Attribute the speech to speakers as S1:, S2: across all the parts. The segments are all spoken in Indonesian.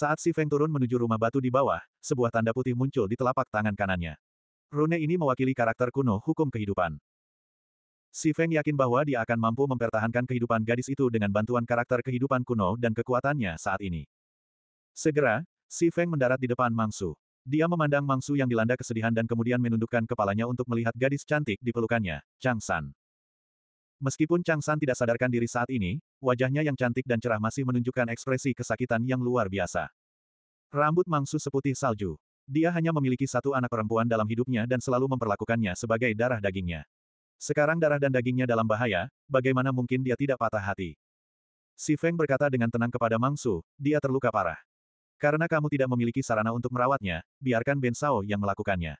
S1: Saat si Feng turun menuju rumah batu di bawah, sebuah tanda putih muncul di telapak tangan kanannya. Rune ini mewakili karakter kuno hukum kehidupan. Si Feng yakin bahwa dia akan mampu mempertahankan kehidupan gadis itu dengan bantuan karakter kehidupan kuno dan kekuatannya saat ini. Segera, si Feng mendarat di depan Mangsu. Dia memandang Mangsu yang dilanda kesedihan dan kemudian menundukkan kepalanya untuk melihat gadis cantik di pelukannya, Chang San. Meskipun Chang San tidak sadarkan diri saat ini, wajahnya yang cantik dan cerah masih menunjukkan ekspresi kesakitan yang luar biasa. Rambut mangsu seputih salju. Dia hanya memiliki satu anak perempuan dalam hidupnya dan selalu memperlakukannya sebagai darah dagingnya. Sekarang darah dan dagingnya dalam bahaya, bagaimana mungkin dia tidak patah hati? Si Feng berkata dengan tenang kepada Mangsu, dia terluka parah. Karena kamu tidak memiliki sarana untuk merawatnya, biarkan Ben Sao yang melakukannya.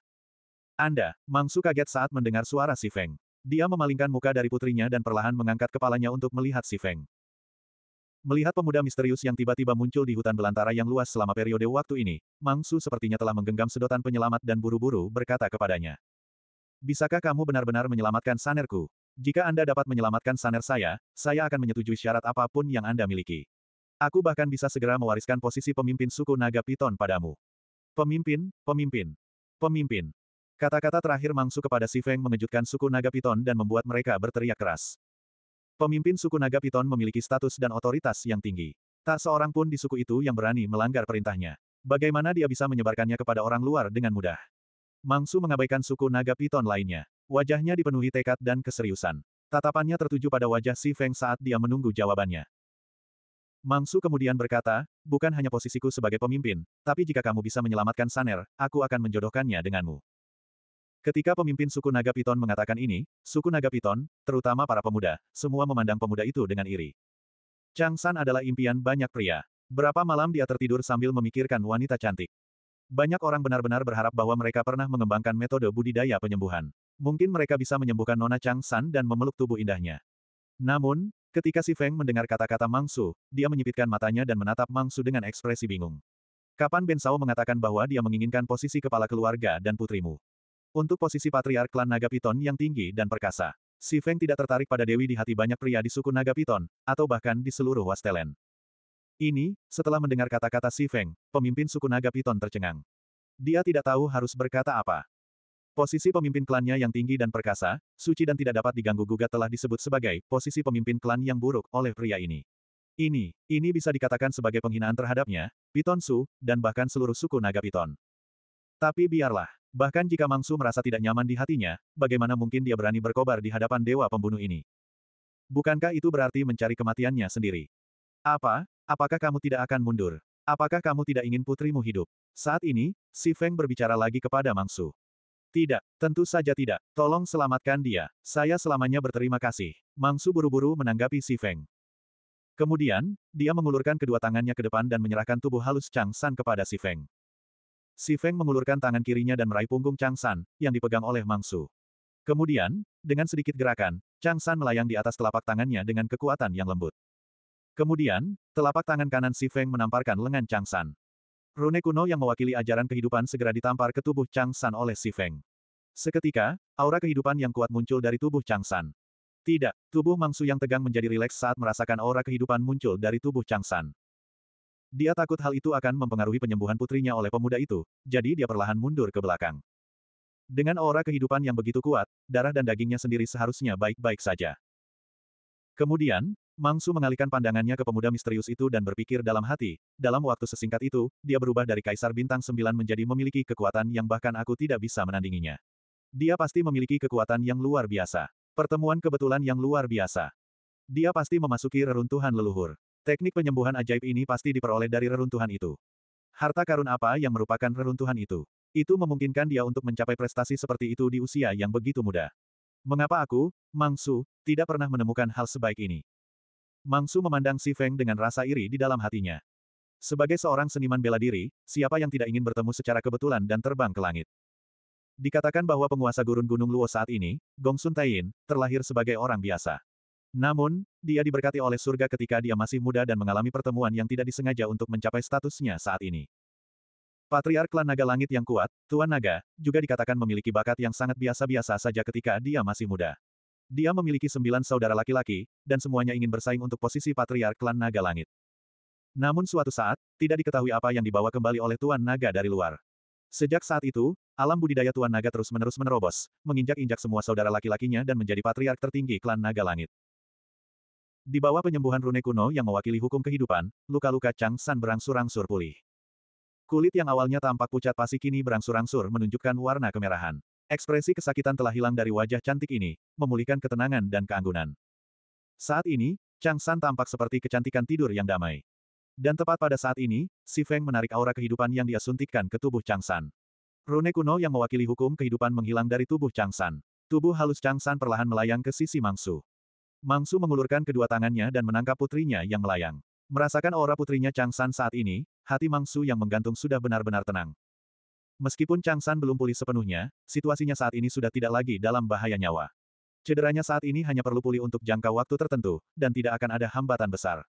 S1: Anda, Mangsu kaget saat mendengar suara si Feng. Dia memalingkan muka dari putrinya dan perlahan mengangkat kepalanya untuk melihat si Feng. Melihat pemuda misterius yang tiba-tiba muncul di hutan belantara yang luas selama periode waktu ini, Mang Su sepertinya telah menggenggam sedotan penyelamat dan buru-buru berkata kepadanya. Bisakah kamu benar-benar menyelamatkan sanerku? Jika Anda dapat menyelamatkan saner saya, saya akan menyetujui syarat apapun yang Anda miliki. Aku bahkan bisa segera mewariskan posisi pemimpin suku Naga Piton padamu. Pemimpin, pemimpin, pemimpin. Kata-kata terakhir Mangsu kepada Si Feng mengejutkan suku naga piton dan membuat mereka berteriak keras. Pemimpin suku naga piton memiliki status dan otoritas yang tinggi. Tak seorang pun di suku itu yang berani melanggar perintahnya. Bagaimana dia bisa menyebarkannya kepada orang luar dengan mudah? Mangsu mengabaikan suku naga piton lainnya. Wajahnya dipenuhi tekad dan keseriusan. Tatapannya tertuju pada wajah Si Feng saat dia menunggu jawabannya. Mangsu kemudian berkata, bukan hanya posisiku sebagai pemimpin, tapi jika kamu bisa menyelamatkan Saner, aku akan menjodohkannya denganmu. Ketika pemimpin suku Naga Piton mengatakan ini, suku Naga Piton, terutama para pemuda, semua memandang pemuda itu dengan iri. Chang San adalah impian banyak pria. Berapa malam dia tertidur sambil memikirkan wanita cantik. Banyak orang benar-benar berharap bahwa mereka pernah mengembangkan metode budidaya penyembuhan. Mungkin mereka bisa menyembuhkan Nona Chang San dan memeluk tubuh indahnya. Namun, ketika si Feng mendengar kata-kata Mang Su, dia menyipitkan matanya dan menatap Mang Su dengan ekspresi bingung. Kapan Ben Sao mengatakan bahwa dia menginginkan posisi kepala keluarga dan putrimu? Untuk posisi patriark klan naga piton yang tinggi dan perkasa, Si Feng tidak tertarik pada Dewi di hati banyak pria di suku naga piton, atau bahkan di seluruh Wastelen. Ini, setelah mendengar kata-kata Si Feng, pemimpin suku naga piton tercengang. Dia tidak tahu harus berkata apa. Posisi pemimpin klannya yang tinggi dan perkasa, suci dan tidak dapat diganggu gugat telah disebut sebagai posisi pemimpin klan yang buruk oleh pria ini. Ini, ini bisa dikatakan sebagai penghinaan terhadapnya, Piton Su, dan bahkan seluruh suku naga Piton. Tapi biarlah. Bahkan jika Mangsu merasa tidak nyaman di hatinya, bagaimana mungkin dia berani berkobar di hadapan dewa pembunuh ini? Bukankah itu berarti mencari kematiannya sendiri? Apa? Apakah kamu tidak akan mundur? Apakah kamu tidak ingin putrimu hidup? Saat ini, Si Feng berbicara lagi kepada Mangsu. Tidak, tentu saja tidak. Tolong selamatkan dia. Saya selamanya berterima kasih. Mangsu buru-buru menanggapi Si Feng. Kemudian, dia mengulurkan kedua tangannya ke depan dan menyerahkan tubuh halus Chang San kepada Si Feng. Si Feng mengulurkan tangan kirinya dan meraih punggung Chang San, yang dipegang oleh Mang Su. Kemudian, dengan sedikit gerakan, Chang San melayang di atas telapak tangannya dengan kekuatan yang lembut. Kemudian, telapak tangan kanan Si Feng menamparkan lengan Chang San. Rune kuno yang mewakili ajaran kehidupan segera ditampar ke tubuh Chang San oleh Si Feng. Seketika, aura kehidupan yang kuat muncul dari tubuh Chang San. Tidak, tubuh Mang Su yang tegang menjadi rileks saat merasakan aura kehidupan muncul dari tubuh Chang San. Dia takut hal itu akan mempengaruhi penyembuhan putrinya oleh pemuda itu, jadi dia perlahan mundur ke belakang. Dengan aura kehidupan yang begitu kuat, darah dan dagingnya sendiri seharusnya baik-baik saja. Kemudian, Mangsu mengalihkan pandangannya ke pemuda misterius itu dan berpikir dalam hati, dalam waktu sesingkat itu, dia berubah dari Kaisar Bintang Sembilan menjadi memiliki kekuatan yang bahkan aku tidak bisa menandinginya. Dia pasti memiliki kekuatan yang luar biasa. Pertemuan kebetulan yang luar biasa. Dia pasti memasuki reruntuhan leluhur. Teknik penyembuhan ajaib ini pasti diperoleh dari reruntuhan itu. Harta karun apa yang merupakan reruntuhan itu? Itu memungkinkan dia untuk mencapai prestasi seperti itu di usia yang begitu muda. Mengapa aku, Mangsu, tidak pernah menemukan hal sebaik ini? Mangsu memandang Si Feng dengan rasa iri di dalam hatinya. Sebagai seorang seniman bela diri, siapa yang tidak ingin bertemu secara kebetulan dan terbang ke langit? Dikatakan bahwa penguasa gurun Gunung Luo saat ini, Gong Gongsun Taiyin, terlahir sebagai orang biasa. Namun, dia diberkati oleh surga ketika dia masih muda dan mengalami pertemuan yang tidak disengaja untuk mencapai statusnya saat ini. Patriark klan naga langit yang kuat, Tuan Naga, juga dikatakan memiliki bakat yang sangat biasa-biasa saja ketika dia masih muda. Dia memiliki sembilan saudara laki-laki, dan semuanya ingin bersaing untuk posisi patriark klan naga langit. Namun suatu saat, tidak diketahui apa yang dibawa kembali oleh Tuan Naga dari luar. Sejak saat itu, alam budidaya Tuan Naga terus-menerus menerobos, menginjak-injak semua saudara laki-lakinya dan menjadi patriark tertinggi klan Naga Langit. Di bawah penyembuhan rune kuno yang mewakili hukum kehidupan, luka-luka Chang San berangsur-angsur pulih. Kulit yang awalnya tampak pucat pasi kini berangsur-angsur menunjukkan warna kemerahan. Ekspresi kesakitan telah hilang dari wajah cantik ini, memulihkan ketenangan dan keanggunan. Saat ini, Chang San tampak seperti kecantikan tidur yang damai. Dan tepat pada saat ini, Si Feng menarik aura kehidupan yang dia suntikkan ke tubuh Chang San. Rune kuno yang mewakili hukum kehidupan menghilang dari tubuh Chang San. Tubuh halus Chang San perlahan melayang ke sisi Mangsu. Mangsu mengulurkan kedua tangannya dan menangkap putrinya yang melayang. Merasakan aura putrinya Chang San saat ini, hati Mangsu yang menggantung sudah benar-benar tenang. Meskipun Chang San belum pulih sepenuhnya, situasinya saat ini sudah tidak lagi dalam bahaya nyawa. Cederanya saat ini hanya perlu pulih untuk jangka waktu tertentu, dan tidak akan ada hambatan besar.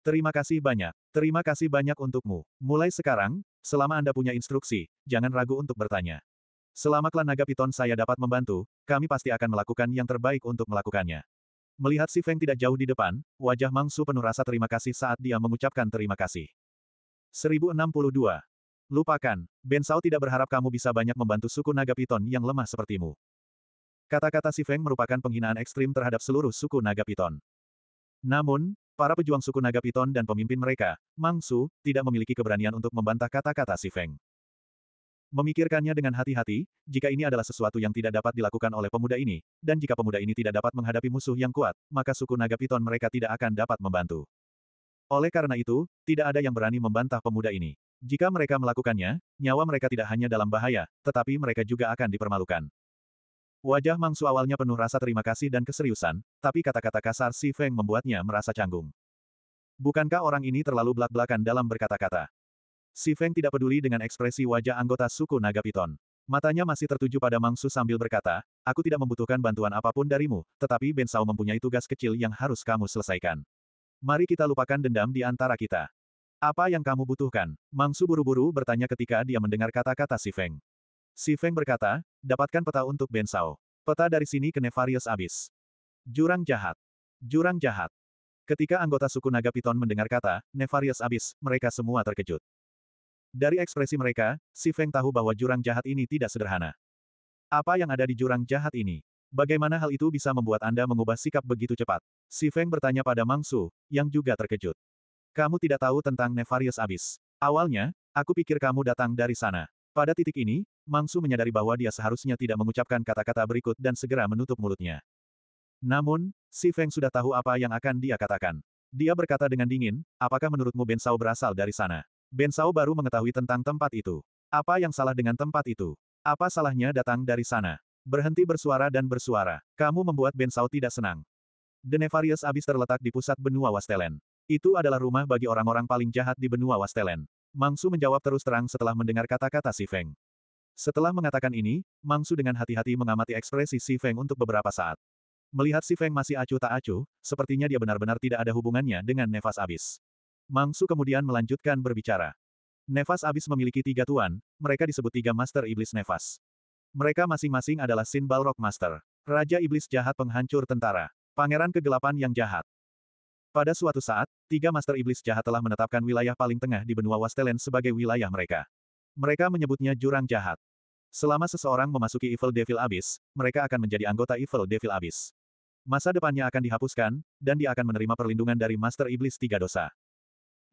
S1: Terima kasih banyak. Terima kasih banyak untukmu. Mulai sekarang, selama Anda punya instruksi, jangan ragu untuk bertanya. Selama klan naga piton saya dapat membantu, kami pasti akan melakukan yang terbaik untuk melakukannya. Melihat si Feng tidak jauh di depan, wajah Mang Su penuh rasa terima kasih saat dia mengucapkan terima kasih. 1062. Lupakan, Ben Sao tidak berharap kamu bisa banyak membantu suku naga piton yang lemah sepertimu. Kata-kata si Feng merupakan penghinaan ekstrim terhadap seluruh suku naga piton. Namun, para pejuang suku naga piton dan pemimpin mereka, Mang Su, tidak memiliki keberanian untuk membantah kata-kata si Feng. Memikirkannya dengan hati-hati, jika ini adalah sesuatu yang tidak dapat dilakukan oleh pemuda ini, dan jika pemuda ini tidak dapat menghadapi musuh yang kuat, maka suku naga piton mereka tidak akan dapat membantu. Oleh karena itu, tidak ada yang berani membantah pemuda ini. Jika mereka melakukannya, nyawa mereka tidak hanya dalam bahaya, tetapi mereka juga akan dipermalukan. Wajah Mangsu awalnya penuh rasa terima kasih dan keseriusan, tapi kata-kata kasar Si Feng membuatnya merasa canggung. Bukankah orang ini terlalu belak-belakan dalam berkata-kata? Si Feng tidak peduli dengan ekspresi wajah anggota suku Naga Piton. Matanya masih tertuju pada Mangsu sambil berkata, aku tidak membutuhkan bantuan apapun darimu, tetapi Ben Sao mempunyai tugas kecil yang harus kamu selesaikan. Mari kita lupakan dendam di antara kita. Apa yang kamu butuhkan? Mangsu buru-buru bertanya ketika dia mendengar kata-kata Si Feng. Si Feng berkata, dapatkan peta untuk Ben Sao. Peta dari sini ke Nefarious Abyss. Jurang jahat. Jurang jahat. Ketika anggota suku Naga Piton mendengar kata, Nefarious Abyss, mereka semua terkejut. Dari ekspresi mereka, Si Feng tahu bahwa jurang jahat ini tidak sederhana. Apa yang ada di jurang jahat ini? Bagaimana hal itu bisa membuat Anda mengubah sikap begitu cepat? Si Feng bertanya pada Mang Su, yang juga terkejut. Kamu tidak tahu tentang Nefarious Abyss. Awalnya, aku pikir kamu datang dari sana. Pada titik ini, Mang Su menyadari bahwa dia seharusnya tidak mengucapkan kata-kata berikut dan segera menutup mulutnya. Namun, Si Feng sudah tahu apa yang akan dia katakan. Dia berkata dengan dingin, apakah menurutmu Ben Sao berasal dari sana? Ben Sao baru mengetahui tentang tempat itu. Apa yang salah dengan tempat itu? Apa salahnya datang dari sana? Berhenti bersuara dan bersuara. Kamu membuat Ben Sao tidak senang. The Nefarious Abyss terletak di pusat benua Wastelen. Itu adalah rumah bagi orang-orang paling jahat di benua Wastelen. Mangsu menjawab terus terang setelah mendengar kata-kata Si Feng. Setelah mengatakan ini, Mangsu dengan hati-hati mengamati ekspresi Si Feng untuk beberapa saat. Melihat Si Feng masih acuh tak acuh, sepertinya dia benar-benar tidak ada hubungannya dengan Nefas Abyss. Mangsu kemudian melanjutkan berbicara. Nefas abis memiliki tiga tuan, mereka disebut tiga Master Iblis Nefas. Mereka masing-masing adalah Sin Balrog Master, Raja Iblis Jahat Penghancur Tentara, Pangeran Kegelapan yang Jahat. Pada suatu saat, tiga Master Iblis Jahat telah menetapkan wilayah paling tengah di benua Wastelen sebagai wilayah mereka. Mereka menyebutnya Jurang Jahat. Selama seseorang memasuki Evil Devil Abyss, mereka akan menjadi anggota Evil Devil Abyss. Masa depannya akan dihapuskan, dan dia akan menerima perlindungan dari Master Iblis Tiga Dosa.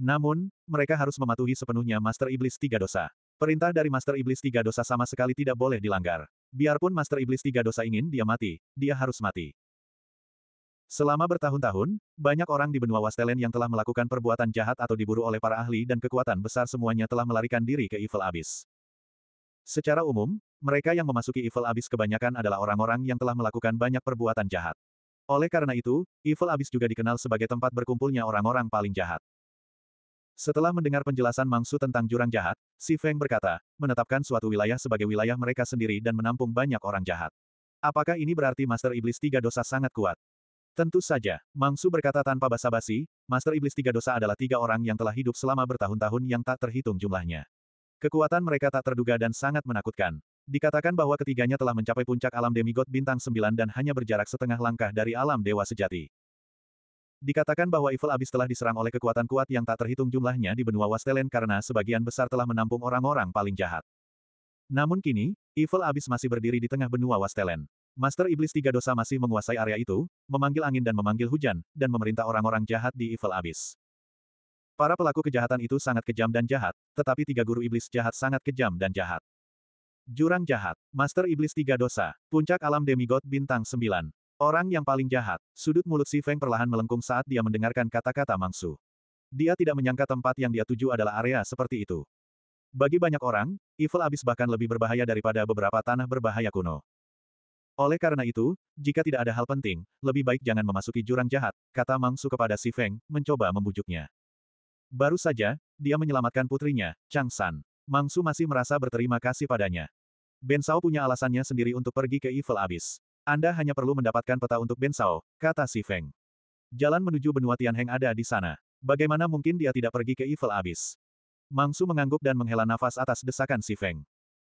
S1: Namun, mereka harus mematuhi sepenuhnya Master Iblis Tiga Dosa. Perintah dari Master Iblis Tiga Dosa sama sekali tidak boleh dilanggar. Biarpun Master Iblis Tiga Dosa ingin dia mati, dia harus mati. Selama bertahun-tahun, banyak orang di benua Wastelen yang telah melakukan perbuatan jahat atau diburu oleh para ahli dan kekuatan besar semuanya telah melarikan diri ke Evil Abyss. Secara umum, mereka yang memasuki Evil Abyss kebanyakan adalah orang-orang yang telah melakukan banyak perbuatan jahat. Oleh karena itu, Evil Abyss juga dikenal sebagai tempat berkumpulnya orang-orang paling jahat. Setelah mendengar penjelasan Mangsu tentang jurang jahat, Si Feng berkata, menetapkan suatu wilayah sebagai wilayah mereka sendiri dan menampung banyak orang jahat. Apakah ini berarti Master Iblis Tiga Dosa sangat kuat? Tentu saja, Mangsu berkata tanpa basa-basi, Master Iblis Tiga Dosa adalah tiga orang yang telah hidup selama bertahun-tahun yang tak terhitung jumlahnya. Kekuatan mereka tak terduga dan sangat menakutkan. Dikatakan bahwa ketiganya telah mencapai puncak alam demigod bintang sembilan dan hanya berjarak setengah langkah dari alam dewa sejati. Dikatakan bahwa Evil Abyss telah diserang oleh kekuatan kuat yang tak terhitung jumlahnya di benua Wastelen karena sebagian besar telah menampung orang-orang paling jahat. Namun kini, Evil Abyss masih berdiri di tengah benua Wastelen. Master Iblis Tiga Dosa masih menguasai area itu, memanggil angin dan memanggil hujan, dan memerintah orang-orang jahat di Evil Abyss. Para pelaku kejahatan itu sangat kejam dan jahat, tetapi tiga guru iblis jahat sangat kejam dan jahat. Jurang Jahat, Master Iblis Tiga Dosa, Puncak Alam Demigod Bintang 9, Orang yang paling jahat, sudut mulut Si Feng perlahan melengkung saat dia mendengarkan kata-kata Mang Su. Dia tidak menyangka tempat yang dia tuju adalah area seperti itu. Bagi banyak orang, Evil Abyss bahkan lebih berbahaya daripada beberapa tanah berbahaya kuno. Oleh karena itu, jika tidak ada hal penting, lebih baik jangan memasuki jurang jahat, kata Mang Su kepada Si Feng, mencoba membujuknya. Baru saja, dia menyelamatkan putrinya, Chang San. Mang Su masih merasa berterima kasih padanya. Ben Sao punya alasannya sendiri untuk pergi ke Evil Abyss. Anda hanya perlu mendapatkan peta untuk Bensao, kata Si Feng. Jalan menuju benua Tianheng ada di sana. Bagaimana mungkin dia tidak pergi ke Evil Abyss? Mangsu mengangguk dan menghela nafas atas desakan Si Feng.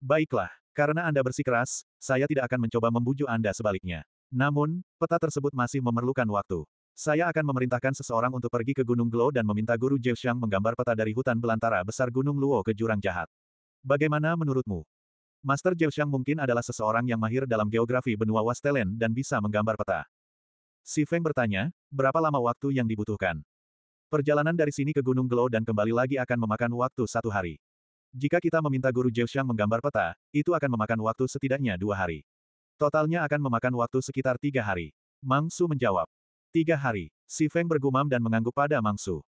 S1: Baiklah, karena Anda bersikeras, saya tidak akan mencoba membujuk Anda sebaliknya. Namun, peta tersebut masih memerlukan waktu. Saya akan memerintahkan seseorang untuk pergi ke Gunung Glow dan meminta Guru Jiu Xiang menggambar peta dari hutan belantara besar Gunung Luo ke jurang jahat. Bagaimana menurutmu? Master Zhao Shang mungkin adalah seseorang yang mahir dalam geografi benua Wastelen dan bisa menggambar peta. Si Feng bertanya, berapa lama waktu yang dibutuhkan? Perjalanan dari sini ke Gunung Glow dan kembali lagi akan memakan waktu satu hari. Jika kita meminta guru Zhao Shang menggambar peta, itu akan memakan waktu setidaknya dua hari. Totalnya akan memakan waktu sekitar tiga hari. Mang Su menjawab. Tiga hari. Si Feng bergumam dan mengangguk pada Mang Su.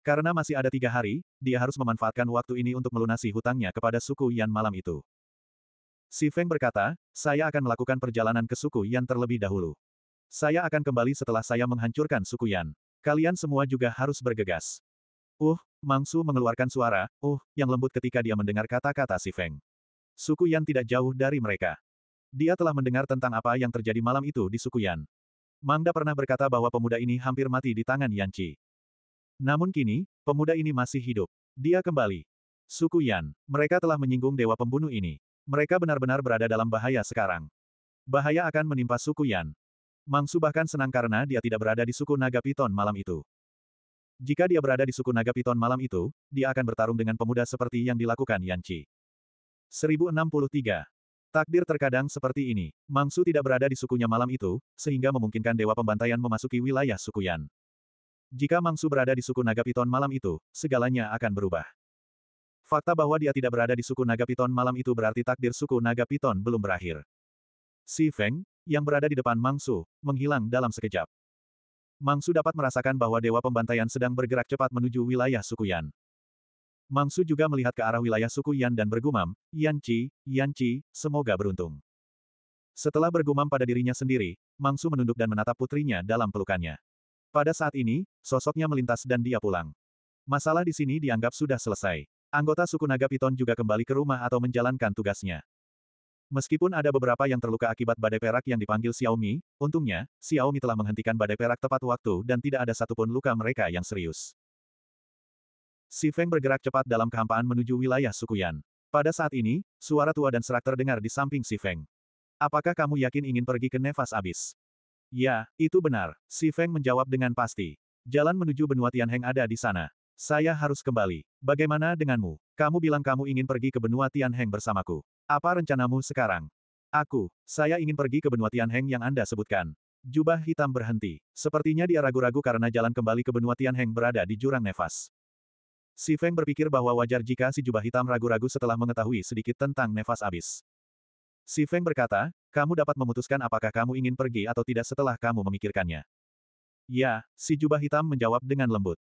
S1: Karena masih ada tiga hari, dia harus memanfaatkan waktu ini untuk melunasi hutangnya kepada suku Yan malam itu. Si Feng berkata, saya akan melakukan perjalanan ke suku Yan terlebih dahulu. Saya akan kembali setelah saya menghancurkan suku Yan. Kalian semua juga harus bergegas. Uh, Mangsu mengeluarkan suara, uh, yang lembut ketika dia mendengar kata-kata Si Feng. Suku Yan tidak jauh dari mereka. Dia telah mendengar tentang apa yang terjadi malam itu di suku Yan. Mangda pernah berkata bahwa pemuda ini hampir mati di tangan Yan Qi. Namun kini, pemuda ini masih hidup. Dia kembali. Suku Yan, mereka telah menyinggung dewa pembunuh ini. Mereka benar-benar berada dalam bahaya sekarang. Bahaya akan menimpa suku Yan. Mangsu bahkan senang karena dia tidak berada di suku naga piton malam itu. Jika dia berada di suku naga piton malam itu, dia akan bertarung dengan pemuda seperti yang dilakukan Yan Chi. 1063. Takdir terkadang seperti ini. Mangsu tidak berada di sukunya malam itu, sehingga memungkinkan Dewa Pembantaian memasuki wilayah suku Yan. Jika Mangsu berada di suku naga piton malam itu, segalanya akan berubah. Fakta bahwa dia tidak berada di suku naga piton malam itu berarti takdir suku naga piton belum berakhir. Si Feng, yang berada di depan Mangsu, menghilang dalam sekejap. Mangsu dapat merasakan bahwa dewa pembantaian sedang bergerak cepat menuju wilayah suku Yan. Mangsu juga melihat ke arah wilayah suku Yan dan bergumam, Yan Chi, Yan Chi, semoga beruntung. Setelah bergumam pada dirinya sendiri, Mangsu menunduk dan menatap putrinya dalam pelukannya. Pada saat ini, sosoknya melintas dan dia pulang. Masalah di sini dianggap sudah selesai. Anggota suku naga piton juga kembali ke rumah atau menjalankan tugasnya. Meskipun ada beberapa yang terluka akibat badai perak yang dipanggil Xiaomi, untungnya, Xiaomi telah menghentikan badai perak tepat waktu dan tidak ada satupun luka mereka yang serius. Si Feng bergerak cepat dalam kehampaan menuju wilayah suku Yan. Pada saat ini, suara tua dan serak terdengar di samping Si Feng. Apakah kamu yakin ingin pergi ke Nefas Abis? Ya, itu benar, Si Feng menjawab dengan pasti. Jalan menuju benua Tianheng ada di sana. Saya harus kembali. Bagaimana denganmu? Kamu bilang kamu ingin pergi ke benua Tianheng bersamaku. Apa rencanamu sekarang? Aku, saya ingin pergi ke benua Tianheng yang Anda sebutkan. Jubah hitam berhenti. Sepertinya dia ragu-ragu karena jalan kembali ke benua Tianheng berada di jurang nefas. Si Feng berpikir bahwa wajar jika si jubah hitam ragu-ragu setelah mengetahui sedikit tentang nefas abis. Si Feng berkata, kamu dapat memutuskan apakah kamu ingin pergi atau tidak setelah kamu memikirkannya. Ya, si jubah hitam menjawab dengan lembut.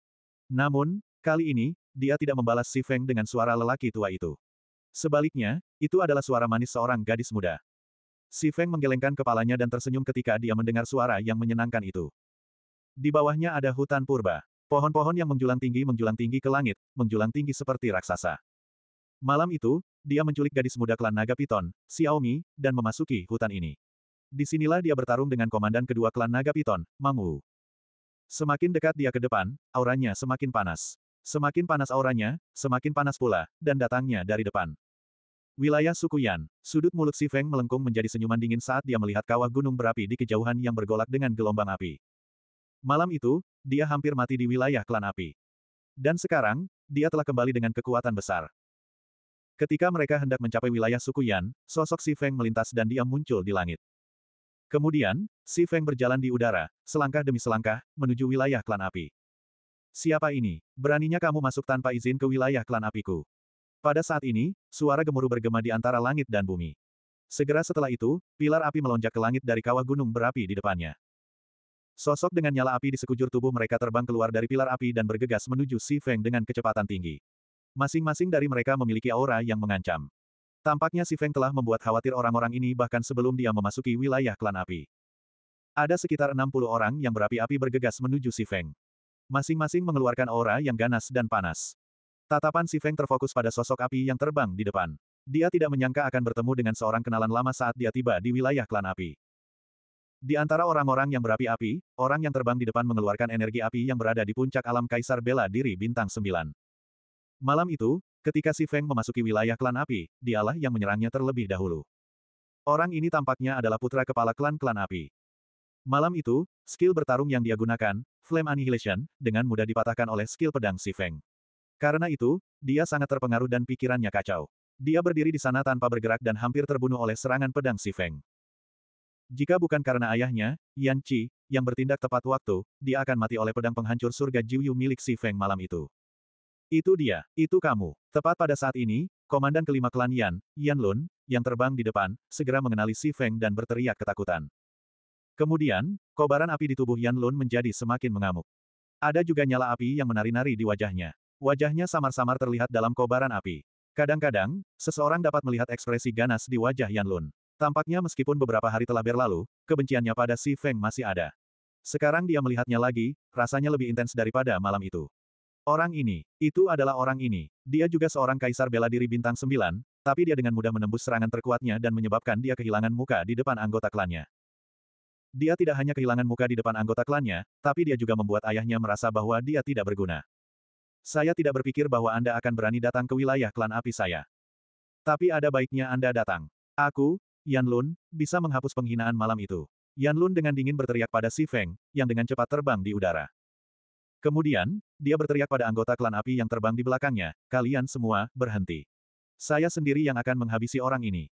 S1: Namun, kali ini, dia tidak membalas Si Feng dengan suara lelaki tua itu. Sebaliknya, itu adalah suara manis seorang gadis muda. Si Feng menggelengkan kepalanya dan tersenyum ketika dia mendengar suara yang menyenangkan itu. Di bawahnya ada hutan purba. Pohon-pohon yang menjulang tinggi menjulang tinggi ke langit, menjulang tinggi seperti raksasa. Malam itu, dia menculik gadis muda klan naga piton, Xiaomi, dan memasuki hutan ini. Disinilah dia bertarung dengan komandan kedua klan naga piton, Mang Wu. Semakin dekat dia ke depan, auranya semakin panas. Semakin panas auranya, semakin panas pula, dan datangnya dari depan. Wilayah suku Yan, sudut mulut si Feng melengkung menjadi senyuman dingin saat dia melihat kawah gunung berapi di kejauhan yang bergolak dengan gelombang api. Malam itu, dia hampir mati di wilayah klan api. Dan sekarang, dia telah kembali dengan kekuatan besar. Ketika mereka hendak mencapai wilayah suku Yan, sosok si Feng melintas dan dia muncul di langit. Kemudian, Si Feng berjalan di udara, selangkah demi selangkah, menuju wilayah klan api. Siapa ini? Beraninya kamu masuk tanpa izin ke wilayah klan apiku. Pada saat ini, suara gemuruh bergema di antara langit dan bumi. Segera setelah itu, pilar api melonjak ke langit dari kawah gunung berapi di depannya. Sosok dengan nyala api di sekujur tubuh mereka terbang keluar dari pilar api dan bergegas menuju Si Feng dengan kecepatan tinggi. Masing-masing dari mereka memiliki aura yang mengancam. Tampaknya si Feng telah membuat khawatir orang-orang ini bahkan sebelum dia memasuki wilayah klan api. Ada sekitar 60 orang yang berapi-api bergegas menuju si Feng. Masing-masing mengeluarkan aura yang ganas dan panas. Tatapan si Feng terfokus pada sosok api yang terbang di depan. Dia tidak menyangka akan bertemu dengan seorang kenalan lama saat dia tiba di wilayah klan api. Di antara orang-orang yang berapi-api, orang yang terbang di depan mengeluarkan energi api yang berada di puncak alam Kaisar Bela Diri Bintang 9. Malam itu, Ketika si Feng memasuki wilayah klan api, dialah yang menyerangnya terlebih dahulu. Orang ini tampaknya adalah putra kepala klan-klan api. Malam itu, skill bertarung yang dia gunakan, Flame Annihilation, dengan mudah dipatahkan oleh skill pedang si Feng. Karena itu, dia sangat terpengaruh dan pikirannya kacau. Dia berdiri di sana tanpa bergerak dan hampir terbunuh oleh serangan pedang si Feng. Jika bukan karena ayahnya, Yan Qi, yang bertindak tepat waktu, dia akan mati oleh pedang penghancur surga Jiuyu milik si Feng malam itu. Itu dia, itu kamu. Tepat pada saat ini, komandan kelima klan Yan, Yan Lun, yang terbang di depan, segera mengenali Si Feng dan berteriak ketakutan. Kemudian, kobaran api di tubuh Yan Lun menjadi semakin mengamuk. Ada juga nyala api yang menari-nari di wajahnya. Wajahnya samar-samar terlihat dalam kobaran api. Kadang-kadang, seseorang dapat melihat ekspresi ganas di wajah Yan Lun. Tampaknya meskipun beberapa hari telah berlalu, kebenciannya pada Si Feng masih ada. Sekarang dia melihatnya lagi, rasanya lebih intens daripada malam itu. Orang ini, itu adalah orang ini. Dia juga seorang kaisar bela diri bintang sembilan, tapi dia dengan mudah menembus serangan terkuatnya dan menyebabkan dia kehilangan muka di depan anggota klannya. Dia tidak hanya kehilangan muka di depan anggota klannya, tapi dia juga membuat ayahnya merasa bahwa dia tidak berguna. Saya tidak berpikir bahwa Anda akan berani datang ke wilayah klan api saya. Tapi ada baiknya Anda datang. Aku, Yan Lun, bisa menghapus penghinaan malam itu. Yan Lun dengan dingin berteriak pada Si Feng, yang dengan cepat terbang di udara. Kemudian, dia berteriak pada anggota klan api yang terbang di belakangnya, kalian semua, berhenti. Saya sendiri yang akan menghabisi orang ini.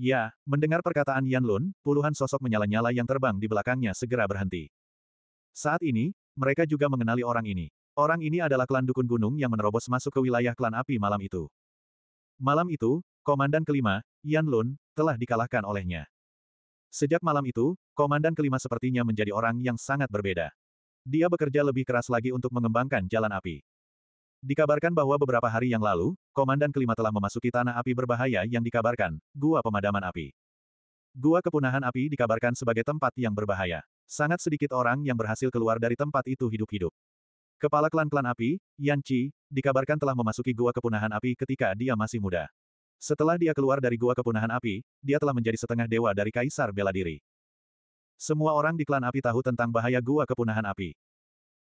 S1: Ya, mendengar perkataan Yan Lun, puluhan sosok menyala-nyala yang terbang di belakangnya segera berhenti. Saat ini, mereka juga mengenali orang ini. Orang ini adalah klan Dukun Gunung yang menerobos masuk ke wilayah klan api malam itu. Malam itu, Komandan kelima, Yan Lun, telah dikalahkan olehnya. Sejak malam itu, Komandan kelima sepertinya menjadi orang yang sangat berbeda. Dia bekerja lebih keras lagi untuk mengembangkan jalan api. Dikabarkan bahwa beberapa hari yang lalu, Komandan kelima telah memasuki tanah api berbahaya yang dikabarkan, Gua Pemadaman Api. Gua Kepunahan Api dikabarkan sebagai tempat yang berbahaya. Sangat sedikit orang yang berhasil keluar dari tempat itu hidup-hidup. Kepala klan-klan api, Yan Qi, dikabarkan telah memasuki Gua Kepunahan Api ketika dia masih muda. Setelah dia keluar dari Gua Kepunahan Api, dia telah menjadi setengah dewa dari Kaisar Bela Diri. Semua orang di klan api tahu tentang bahaya gua kepunahan api.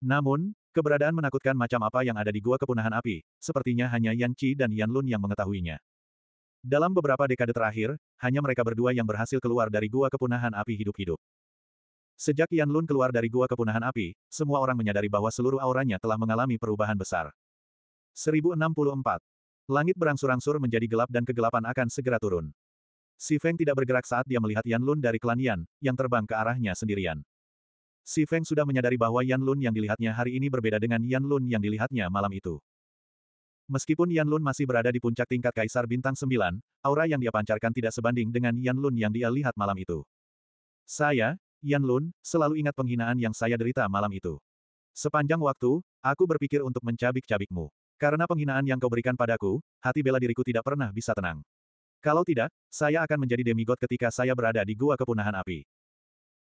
S1: Namun, keberadaan menakutkan macam apa yang ada di gua kepunahan api, sepertinya hanya Yan Qi dan Yan Lun yang mengetahuinya. Dalam beberapa dekade terakhir, hanya mereka berdua yang berhasil keluar dari gua kepunahan api hidup-hidup. Sejak Yan Lun keluar dari gua kepunahan api, semua orang menyadari bahwa seluruh auranya telah mengalami perubahan besar. 1064. Langit berangsur-angsur menjadi gelap dan kegelapan akan segera turun. Si Feng tidak bergerak saat dia melihat Yan Lun dari klan Yan, yang terbang ke arahnya sendirian. Si Feng sudah menyadari bahwa Yan Lun yang dilihatnya hari ini berbeda dengan Yan Lun yang dilihatnya malam itu. Meskipun Yan Lun masih berada di puncak tingkat Kaisar Bintang 9, aura yang dia pancarkan tidak sebanding dengan Yan Lun yang dia lihat malam itu. Saya, Yan Lun, selalu ingat penghinaan yang saya derita malam itu. Sepanjang waktu, aku berpikir untuk mencabik-cabikmu. Karena penghinaan yang kau berikan padaku, hati bela diriku tidak pernah bisa tenang. Kalau tidak, saya akan menjadi demigod ketika saya berada di gua kepunahan api.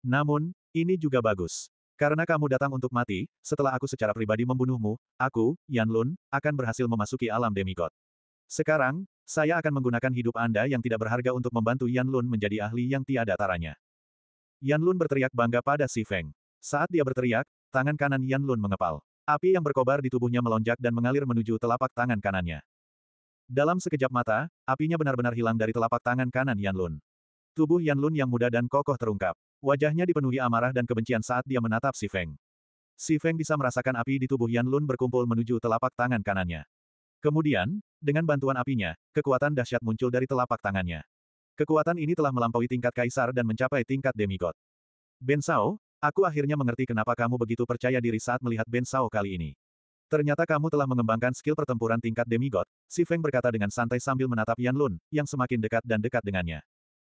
S1: Namun, ini juga bagus. Karena kamu datang untuk mati, setelah aku secara pribadi membunuhmu, aku, Yan Lun, akan berhasil memasuki alam demigod. Sekarang, saya akan menggunakan hidup Anda yang tidak berharga untuk membantu Yan Lun menjadi ahli yang tiada taranya. Yan Lun berteriak bangga pada Si Feng. Saat dia berteriak, tangan kanan Yan Lun mengepal. Api yang berkobar di tubuhnya melonjak dan mengalir menuju telapak tangan kanannya. Dalam sekejap mata, apinya benar-benar hilang dari telapak tangan kanan Yan Lun. Tubuh Yan Lun yang muda dan kokoh terungkap. Wajahnya dipenuhi amarah dan kebencian saat dia menatap Si Feng. Si Feng bisa merasakan api di tubuh Yan Lun berkumpul menuju telapak tangan kanannya. Kemudian, dengan bantuan apinya, kekuatan dahsyat muncul dari telapak tangannya. Kekuatan ini telah melampaui tingkat kaisar dan mencapai tingkat demigod. Ben Sao, aku akhirnya mengerti kenapa kamu begitu percaya diri saat melihat Ben Sao kali ini. Ternyata kamu telah mengembangkan skill pertempuran tingkat demigod, Si Feng berkata dengan santai sambil menatap Yan Lun, yang semakin dekat dan dekat dengannya.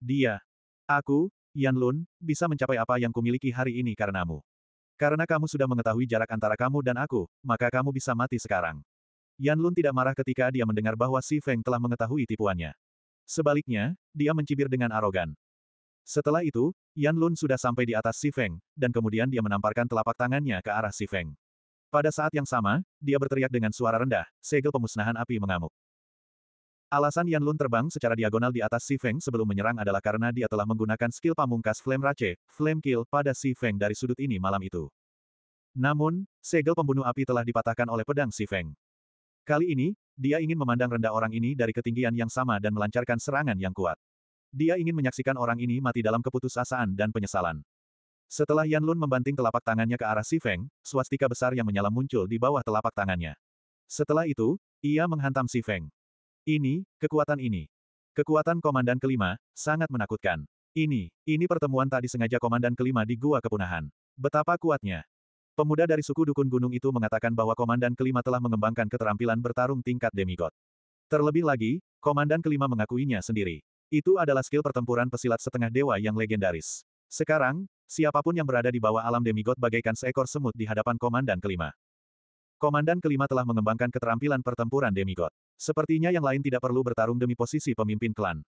S1: Dia. Aku, Yan Lun, bisa mencapai apa yang kumiliki hari ini karenamu. Karena kamu sudah mengetahui jarak antara kamu dan aku, maka kamu bisa mati sekarang. Yan Lun tidak marah ketika dia mendengar bahwa Si Feng telah mengetahui tipuannya. Sebaliknya, dia mencibir dengan arogan. Setelah itu, Yan Lun sudah sampai di atas Si Feng, dan kemudian dia menamparkan telapak tangannya ke arah Si Feng. Pada saat yang sama, dia berteriak dengan suara rendah, segel pemusnahan api mengamuk. Alasan Yan Lun terbang secara diagonal di atas Si Feng sebelum menyerang adalah karena dia telah menggunakan skill pamungkas Flame Rache, Flame Kill, pada Si Feng dari sudut ini malam itu. Namun, segel pembunuh api telah dipatahkan oleh pedang Si Feng. Kali ini, dia ingin memandang rendah orang ini dari ketinggian yang sama dan melancarkan serangan yang kuat. Dia ingin menyaksikan orang ini mati dalam keputusasaan dan penyesalan. Setelah Yan Lun membanting telapak tangannya ke arah Si Feng, swastika besar yang menyala muncul di bawah telapak tangannya. Setelah itu, ia menghantam Si Feng. Ini, kekuatan ini. Kekuatan Komandan Kelima, sangat menakutkan. Ini, ini pertemuan tak disengaja Komandan Kelima di Gua Kepunahan. Betapa kuatnya. Pemuda dari suku Dukun Gunung itu mengatakan bahwa Komandan Kelima telah mengembangkan keterampilan bertarung tingkat demigod. Terlebih lagi, Komandan Kelima mengakuinya sendiri. Itu adalah skill pertempuran pesilat setengah dewa yang legendaris. Sekarang, Siapapun yang berada di bawah alam demigod bagaikan seekor semut di hadapan komandan kelima. Komandan kelima telah mengembangkan keterampilan pertempuran demigod. Sepertinya yang lain tidak perlu bertarung demi posisi pemimpin klan.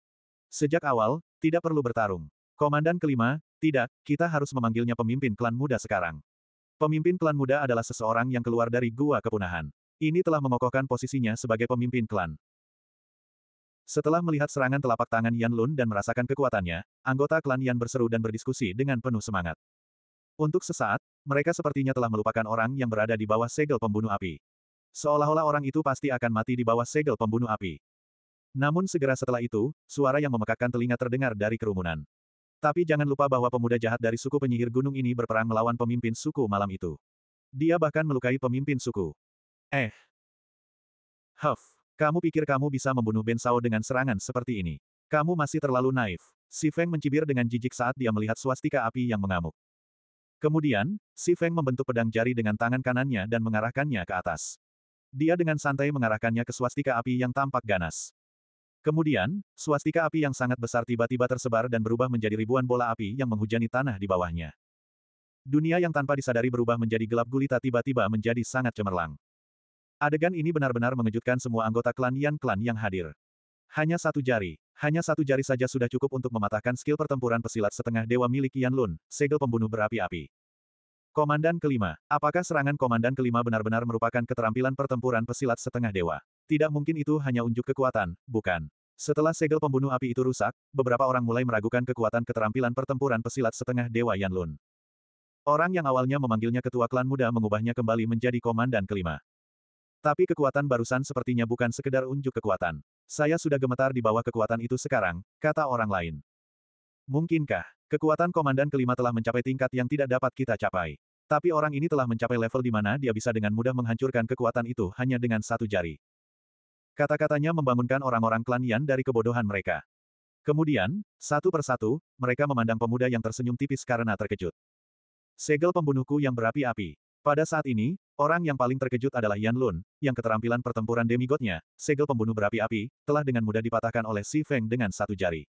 S1: Sejak awal, tidak perlu bertarung. Komandan kelima, tidak, kita harus memanggilnya pemimpin klan muda sekarang. Pemimpin klan muda adalah seseorang yang keluar dari gua kepunahan. Ini telah mengokohkan posisinya sebagai pemimpin klan. Setelah melihat serangan telapak tangan Yan Lun dan merasakan kekuatannya, anggota klan Yan berseru dan berdiskusi dengan penuh semangat. Untuk sesaat, mereka sepertinya telah melupakan orang yang berada di bawah segel pembunuh api. Seolah-olah orang itu pasti akan mati di bawah segel pembunuh api. Namun segera setelah itu, suara yang memekakkan telinga terdengar dari kerumunan. Tapi jangan lupa bahwa pemuda jahat dari suku penyihir gunung ini berperang melawan pemimpin suku malam itu. Dia bahkan melukai pemimpin suku. Eh. Huff. Kamu pikir kamu bisa membunuh Ben Sao dengan serangan seperti ini? Kamu masih terlalu naif. Si Feng mencibir dengan jijik saat dia melihat swastika api yang mengamuk. Kemudian, si Feng membentuk pedang jari dengan tangan kanannya dan mengarahkannya ke atas. Dia dengan santai mengarahkannya ke swastika api yang tampak ganas. Kemudian, swastika api yang sangat besar tiba-tiba tersebar dan berubah menjadi ribuan bola api yang menghujani tanah di bawahnya. Dunia yang tanpa disadari berubah menjadi gelap gulita tiba-tiba menjadi sangat cemerlang. Adegan ini benar-benar mengejutkan semua anggota klan Yan Klan yang hadir. Hanya satu jari. Hanya satu jari saja sudah cukup untuk mematahkan skill pertempuran pesilat setengah dewa milik Yan Lun, segel pembunuh berapi-api. Komandan kelima. Apakah serangan komandan kelima benar-benar merupakan keterampilan pertempuran pesilat setengah dewa? Tidak mungkin itu hanya unjuk kekuatan, bukan. Setelah segel pembunuh api itu rusak, beberapa orang mulai meragukan kekuatan keterampilan pertempuran pesilat setengah dewa Yan Lun. Orang yang awalnya memanggilnya ketua klan muda mengubahnya kembali menjadi komandan kelima. Tapi kekuatan barusan sepertinya bukan sekedar unjuk kekuatan. Saya sudah gemetar di bawah kekuatan itu sekarang, kata orang lain. Mungkinkah, kekuatan komandan kelima telah mencapai tingkat yang tidak dapat kita capai. Tapi orang ini telah mencapai level di mana dia bisa dengan mudah menghancurkan kekuatan itu hanya dengan satu jari. Kata-katanya membangunkan orang-orang klan Yan dari kebodohan mereka. Kemudian, satu persatu, mereka memandang pemuda yang tersenyum tipis karena terkejut. Segel pembunuhku yang berapi-api. Pada saat ini, orang yang paling terkejut adalah Yan Lun, yang keterampilan pertempuran demigodnya, segel pembunuh berapi-api, telah dengan mudah dipatahkan oleh Si Feng dengan satu jari.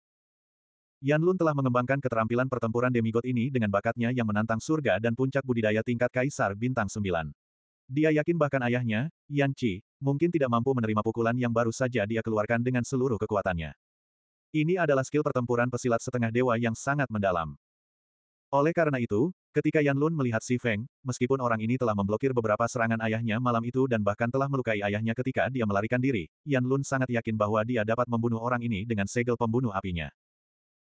S1: Yan Lun telah mengembangkan keterampilan pertempuran demigod ini dengan bakatnya yang menantang surga dan puncak budidaya tingkat kaisar bintang sembilan. Dia yakin bahkan ayahnya, Yan Qi, mungkin tidak mampu menerima pukulan yang baru saja dia keluarkan dengan seluruh kekuatannya. Ini adalah skill pertempuran pesilat setengah dewa yang sangat mendalam. Oleh karena itu, ketika Yan Lun melihat Si Feng, meskipun orang ini telah memblokir beberapa serangan ayahnya malam itu dan bahkan telah melukai ayahnya ketika dia melarikan diri, Yan Lun sangat yakin bahwa dia dapat membunuh orang ini dengan segel pembunuh apinya.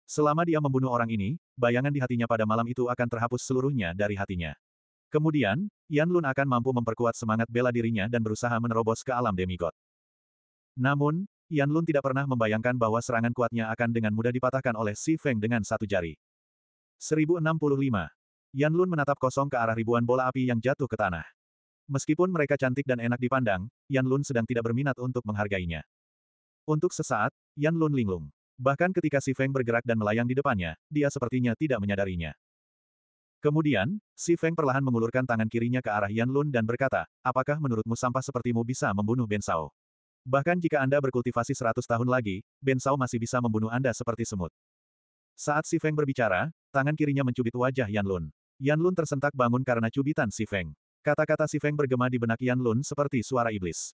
S1: Selama dia membunuh orang ini, bayangan di hatinya pada malam itu akan terhapus seluruhnya dari hatinya. Kemudian, Yan Lun akan mampu memperkuat semangat bela dirinya dan berusaha menerobos ke alam demigod. Namun, Yan Lun tidak pernah membayangkan bahwa serangan kuatnya akan dengan mudah dipatahkan oleh Si Feng dengan satu jari. 1065. Yan Lun menatap kosong ke arah ribuan bola api yang jatuh ke tanah. Meskipun mereka cantik dan enak dipandang, Yan Lun sedang tidak berminat untuk menghargainya. Untuk sesaat, Yan Lun linglung. Bahkan ketika Si Feng bergerak dan melayang di depannya, dia sepertinya tidak menyadarinya. Kemudian, Si Feng perlahan mengulurkan tangan kirinya ke arah Yan Lun dan berkata, apakah menurutmu sampah sepertimu bisa membunuh Ben Sao? Bahkan jika Anda berkultivasi 100 tahun lagi, Ben Sao masih bisa membunuh Anda seperti semut. Saat Si Feng berbicara, tangan kirinya mencubit wajah Yan Lun. Yan Lun tersentak bangun karena cubitan Si Feng. Kata-kata Si Feng bergema di benak Yan Lun seperti suara iblis.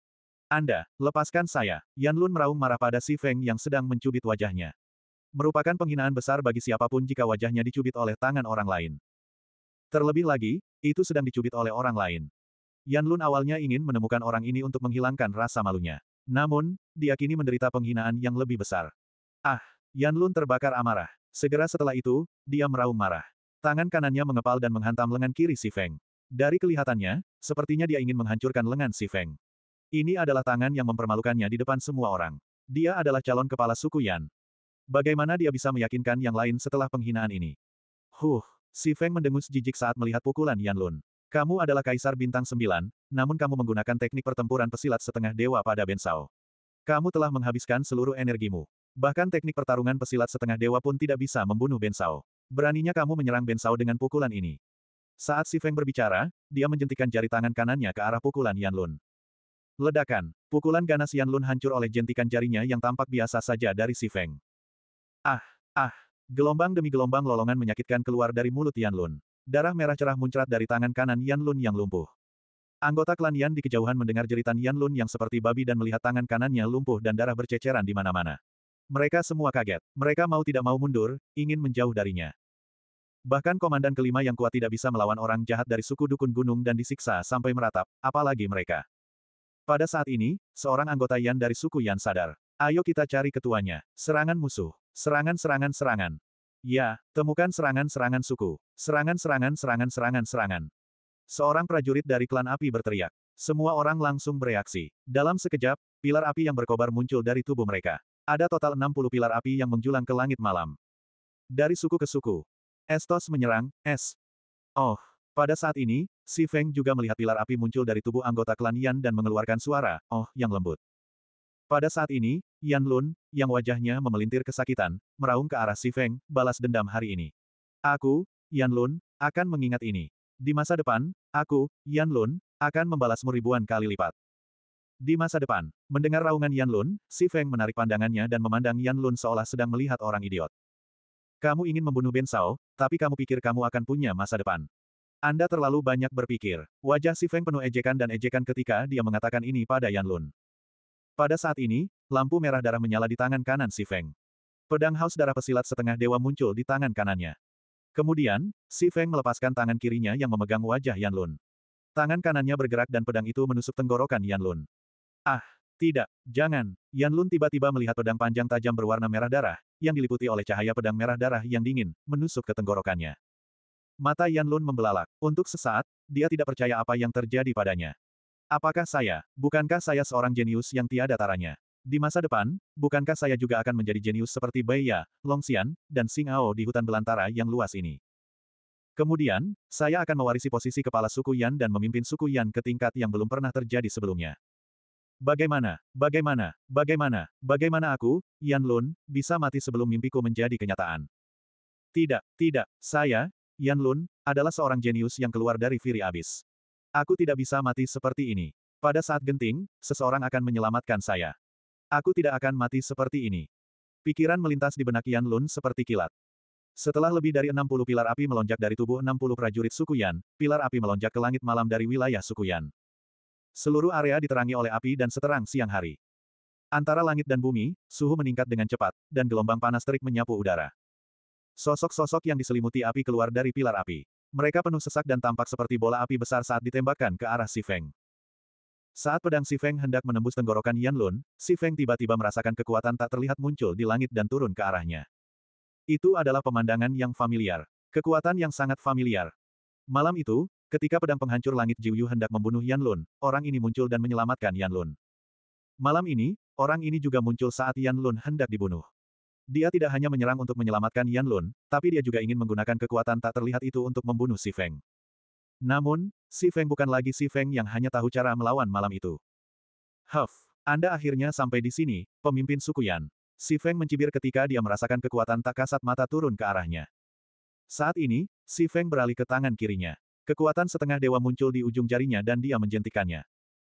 S1: Anda, lepaskan saya. Yan Lun meraung marah pada Si Feng yang sedang mencubit wajahnya. Merupakan penghinaan besar bagi siapapun jika wajahnya dicubit oleh tangan orang lain. Terlebih lagi, itu sedang dicubit oleh orang lain. Yan Lun awalnya ingin menemukan orang ini untuk menghilangkan rasa malunya. Namun, diakini menderita penghinaan yang lebih besar. Ah, Yan Lun terbakar amarah. Segera setelah itu, dia meraung marah. Tangan kanannya mengepal dan menghantam lengan kiri si Feng. Dari kelihatannya, sepertinya dia ingin menghancurkan lengan si Feng. Ini adalah tangan yang mempermalukannya di depan semua orang. Dia adalah calon kepala suku Yan. Bagaimana dia bisa meyakinkan yang lain setelah penghinaan ini? Huh, si Feng mendengus jijik saat melihat pukulan Yan Lun. Kamu adalah kaisar bintang sembilan, namun kamu menggunakan teknik pertempuran pesilat setengah dewa pada Bensao. Kamu telah menghabiskan seluruh energimu. Bahkan teknik pertarungan pesilat setengah dewa pun tidak bisa membunuh Bensao. Beraninya kamu menyerang Bensao dengan pukulan ini. Saat Si Feng berbicara, dia menjentikan jari tangan kanannya ke arah pukulan Yan Lun. Ledakan, pukulan ganas Yan Lun hancur oleh jentikan jarinya yang tampak biasa saja dari Si Feng. Ah, ah, gelombang demi gelombang lolongan menyakitkan keluar dari mulut Yan Lun. Darah merah cerah muncrat dari tangan kanan Yan Lun yang lumpuh. Anggota klan Yan di kejauhan mendengar jeritan Yan Lun yang seperti babi dan melihat tangan kanannya lumpuh dan darah berceceran di mana-mana. Mereka semua kaget. Mereka mau tidak mau mundur, ingin menjauh darinya. Bahkan komandan kelima yang kuat tidak bisa melawan orang jahat dari suku Dukun Gunung dan disiksa sampai meratap, apalagi mereka. Pada saat ini, seorang anggota Yan dari suku Yan sadar. Ayo kita cari ketuanya. Serangan musuh. Serangan-serangan serangan. Ya, temukan serangan-serangan suku. Serangan-serangan serangan-serangan serangan. Seorang prajurit dari klan api berteriak. Semua orang langsung bereaksi. Dalam sekejap, pilar api yang berkobar muncul dari tubuh mereka. Ada total 60 pilar api yang menjulang ke langit malam. Dari suku ke suku. Estos menyerang, Es. Oh, pada saat ini, Si Feng juga melihat pilar api muncul dari tubuh anggota klan Yan dan mengeluarkan suara, oh, yang lembut. Pada saat ini, Yan Lun, yang wajahnya memelintir kesakitan, meraung ke arah Si Feng, balas dendam hari ini. Aku, Yan Lun, akan mengingat ini. Di masa depan, aku, Yan Lun, akan membalasmu ribuan kali lipat. Di masa depan, mendengar raungan Yan Lun, Si Feng menarik pandangannya dan memandang Yan Lun seolah sedang melihat orang idiot. Kamu ingin membunuh Ben Sao, tapi kamu pikir kamu akan punya masa depan. Anda terlalu banyak berpikir. Wajah Si Feng penuh ejekan dan ejekan ketika dia mengatakan ini pada Yan Lun. Pada saat ini, lampu merah darah menyala di tangan kanan Si Feng. Pedang haus darah pesilat setengah dewa muncul di tangan kanannya. Kemudian, Si Feng melepaskan tangan kirinya yang memegang wajah Yan Lun. Tangan kanannya bergerak dan pedang itu menusuk tenggorokan Yan Lun. Ah, tidak, jangan. Yan Lun tiba-tiba melihat pedang panjang tajam berwarna merah darah, yang diliputi oleh cahaya pedang merah darah yang dingin, menusuk ke tenggorokannya. Mata Yan Lun membelalak. Untuk sesaat, dia tidak percaya apa yang terjadi padanya. Apakah saya, bukankah saya seorang jenius yang tiada taranya? Di masa depan, bukankah saya juga akan menjadi jenius seperti ya, Long Xian, dan Sing Ao di hutan belantara yang luas ini? Kemudian, saya akan mewarisi posisi kepala suku Yan dan memimpin suku Yan ke tingkat yang belum pernah terjadi sebelumnya. Bagaimana, bagaimana, bagaimana, bagaimana aku, Yan Lun, bisa mati sebelum mimpiku menjadi kenyataan? Tidak, tidak, saya, Yan Lun, adalah seorang jenius yang keluar dari Firi Abis. Aku tidak bisa mati seperti ini. Pada saat genting, seseorang akan menyelamatkan saya. Aku tidak akan mati seperti ini. Pikiran melintas di benak Yan Lun seperti kilat. Setelah lebih dari 60 pilar api melonjak dari tubuh 60 prajurit suku Yan, pilar api melonjak ke langit malam dari wilayah suku Yan. Seluruh area diterangi oleh api dan seterang siang hari. Antara langit dan bumi, suhu meningkat dengan cepat, dan gelombang panas terik menyapu udara. Sosok-sosok yang diselimuti api keluar dari pilar api. Mereka penuh sesak dan tampak seperti bola api besar saat ditembakkan ke arah Si Feng. Saat pedang Si Feng hendak menembus tenggorokan Yan Lun, Si Feng tiba-tiba merasakan kekuatan tak terlihat muncul di langit dan turun ke arahnya. Itu adalah pemandangan yang familiar. Kekuatan yang sangat familiar. Malam itu, Ketika pedang penghancur langit Jiu Yu hendak membunuh Yan Lun, orang ini muncul dan menyelamatkan Yan Lun. Malam ini, orang ini juga muncul saat Yan Lun hendak dibunuh. Dia tidak hanya menyerang untuk menyelamatkan Yan Lun, tapi dia juga ingin menggunakan kekuatan tak terlihat itu untuk membunuh Si Feng. Namun, Si Feng bukan lagi Si Feng yang hanya tahu cara melawan malam itu. Huff, Anda akhirnya sampai di sini, pemimpin suku Yan. Si Feng mencibir ketika dia merasakan kekuatan tak kasat mata turun ke arahnya. Saat ini, Si Feng beralih ke tangan kirinya. Kekuatan setengah dewa muncul di ujung jarinya dan dia menjentikannya.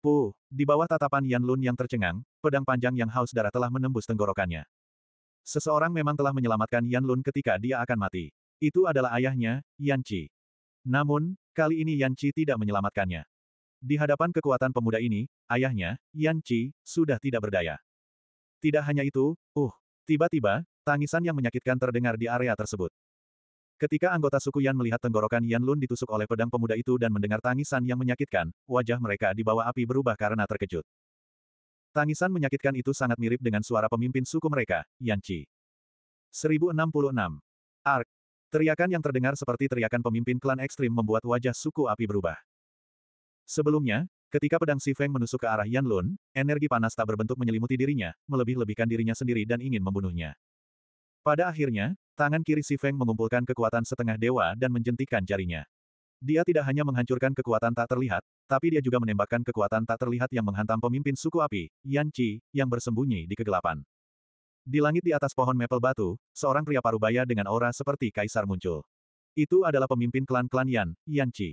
S1: Puh, di bawah tatapan Yan Lun yang tercengang, pedang panjang yang haus darah telah menembus tenggorokannya. Seseorang memang telah menyelamatkan Yan Lun ketika dia akan mati. Itu adalah ayahnya, Yan Qi. Namun, kali ini Yan Qi tidak menyelamatkannya. Di hadapan kekuatan pemuda ini, ayahnya, Yan Qi, sudah tidak berdaya. Tidak hanya itu, uh, tiba-tiba, tangisan yang menyakitkan terdengar di area tersebut. Ketika anggota suku Yan melihat tenggorokan Yan Lun ditusuk oleh pedang pemuda itu dan mendengar tangisan yang menyakitkan, wajah mereka di bawah api berubah karena terkejut. Tangisan menyakitkan itu sangat mirip dengan suara pemimpin suku mereka, Yan Qi. 1066. Ark. Teriakan yang terdengar seperti teriakan pemimpin klan ekstrim membuat wajah suku api berubah. Sebelumnya, ketika pedang Si Feng menusuk ke arah Yan Lun, energi panas tak berbentuk menyelimuti dirinya, melebih-lebihkan dirinya sendiri dan ingin membunuhnya. Pada akhirnya, tangan kiri Si Feng mengumpulkan kekuatan setengah dewa dan menjentikan jarinya. Dia tidak hanya menghancurkan kekuatan tak terlihat, tapi dia juga menembakkan kekuatan tak terlihat yang menghantam pemimpin suku api, Yan Qi, yang bersembunyi di kegelapan. Di langit di atas pohon maple batu, seorang pria parubaya dengan aura seperti kaisar muncul. Itu adalah pemimpin klan-klan Yan, Yan Qi.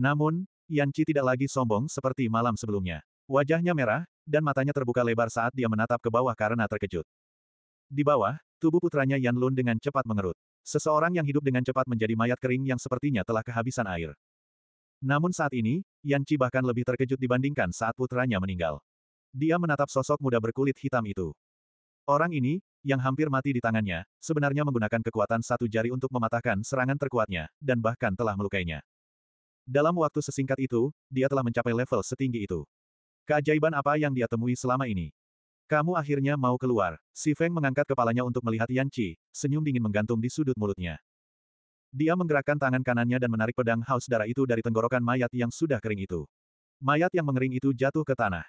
S1: Namun, Yan Qi tidak lagi sombong seperti malam sebelumnya. Wajahnya merah, dan matanya terbuka lebar saat dia menatap ke bawah karena terkejut. Di bawah, tubuh putranya Yan Lun dengan cepat mengerut. Seseorang yang hidup dengan cepat menjadi mayat kering yang sepertinya telah kehabisan air. Namun saat ini, Yan Qi bahkan lebih terkejut dibandingkan saat putranya meninggal. Dia menatap sosok muda berkulit hitam itu. Orang ini, yang hampir mati di tangannya, sebenarnya menggunakan kekuatan satu jari untuk mematahkan serangan terkuatnya, dan bahkan telah melukainya. Dalam waktu sesingkat itu, dia telah mencapai level setinggi itu. Keajaiban apa yang dia temui selama ini? Kamu akhirnya mau keluar. Si Feng mengangkat kepalanya untuk melihat Yan Qi, senyum dingin menggantung di sudut mulutnya. Dia menggerakkan tangan kanannya dan menarik pedang haus darah itu dari tenggorokan mayat yang sudah kering itu. Mayat yang mengering itu jatuh ke tanah.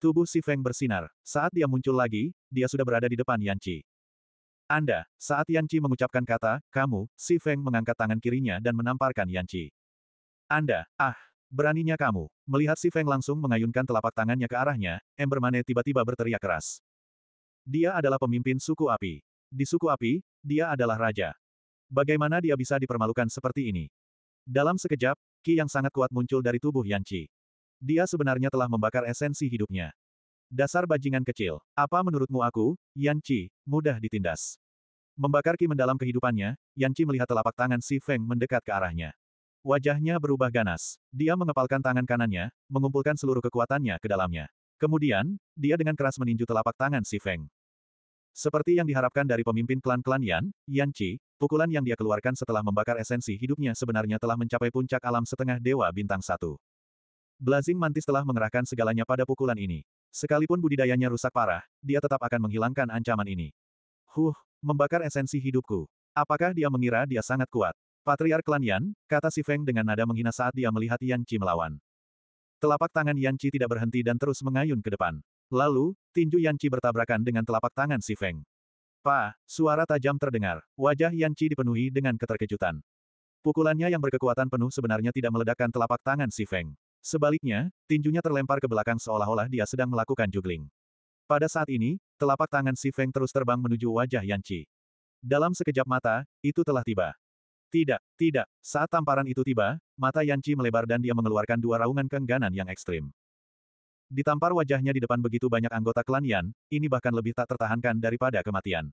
S1: Tubuh si Feng bersinar. Saat dia muncul lagi, dia sudah berada di depan Yan Qi. Anda, saat Yan Qi mengucapkan kata, kamu, si Feng mengangkat tangan kirinya dan menamparkan Yan Qi. Anda, ah, Beraninya kamu. Melihat si Feng langsung mengayunkan telapak tangannya ke arahnya, Ember Mane tiba-tiba berteriak keras. Dia adalah pemimpin suku api. Di suku api, dia adalah raja. Bagaimana dia bisa dipermalukan seperti ini? Dalam sekejap, ki yang sangat kuat muncul dari tubuh Yan Qi. Dia sebenarnya telah membakar esensi hidupnya. Dasar bajingan kecil, apa menurutmu aku, Yan Qi, mudah ditindas. Membakar ki mendalam kehidupannya, Yan Qi melihat telapak tangan si Feng mendekat ke arahnya. Wajahnya berubah ganas. Dia mengepalkan tangan kanannya, mengumpulkan seluruh kekuatannya ke dalamnya. Kemudian, dia dengan keras meninju telapak tangan si Feng. Seperti yang diharapkan dari pemimpin klan-klan Yan, Yan Qi, pukulan yang dia keluarkan setelah membakar esensi hidupnya sebenarnya telah mencapai puncak alam setengah dewa bintang satu. Blazing Mantis telah mengerahkan segalanya pada pukulan ini. Sekalipun budidayanya rusak parah, dia tetap akan menghilangkan ancaman ini. Huh, membakar esensi hidupku. Apakah dia mengira dia sangat kuat? Patriar Klan Yan, kata si Feng dengan nada menghina saat dia melihat Yan Qi melawan. Telapak tangan Yan Qi tidak berhenti dan terus mengayun ke depan. Lalu, tinju Yan Qi bertabrakan dengan telapak tangan si Feng. Pa, suara tajam terdengar. Wajah Yan Qi dipenuhi dengan keterkejutan. Pukulannya yang berkekuatan penuh sebenarnya tidak meledakkan telapak tangan si Feng. Sebaliknya, tinjunya terlempar ke belakang seolah-olah dia sedang melakukan juggling. Pada saat ini, telapak tangan si Feng terus terbang menuju wajah Yan Qi. Dalam sekejap mata, itu telah tiba. Tidak, tidak. Saat tamparan itu tiba, mata Yanci melebar dan dia mengeluarkan dua raungan kengganan yang ekstrim. Ditampar wajahnya di depan begitu banyak anggota klan Yan, ini bahkan lebih tak tertahankan daripada kematian.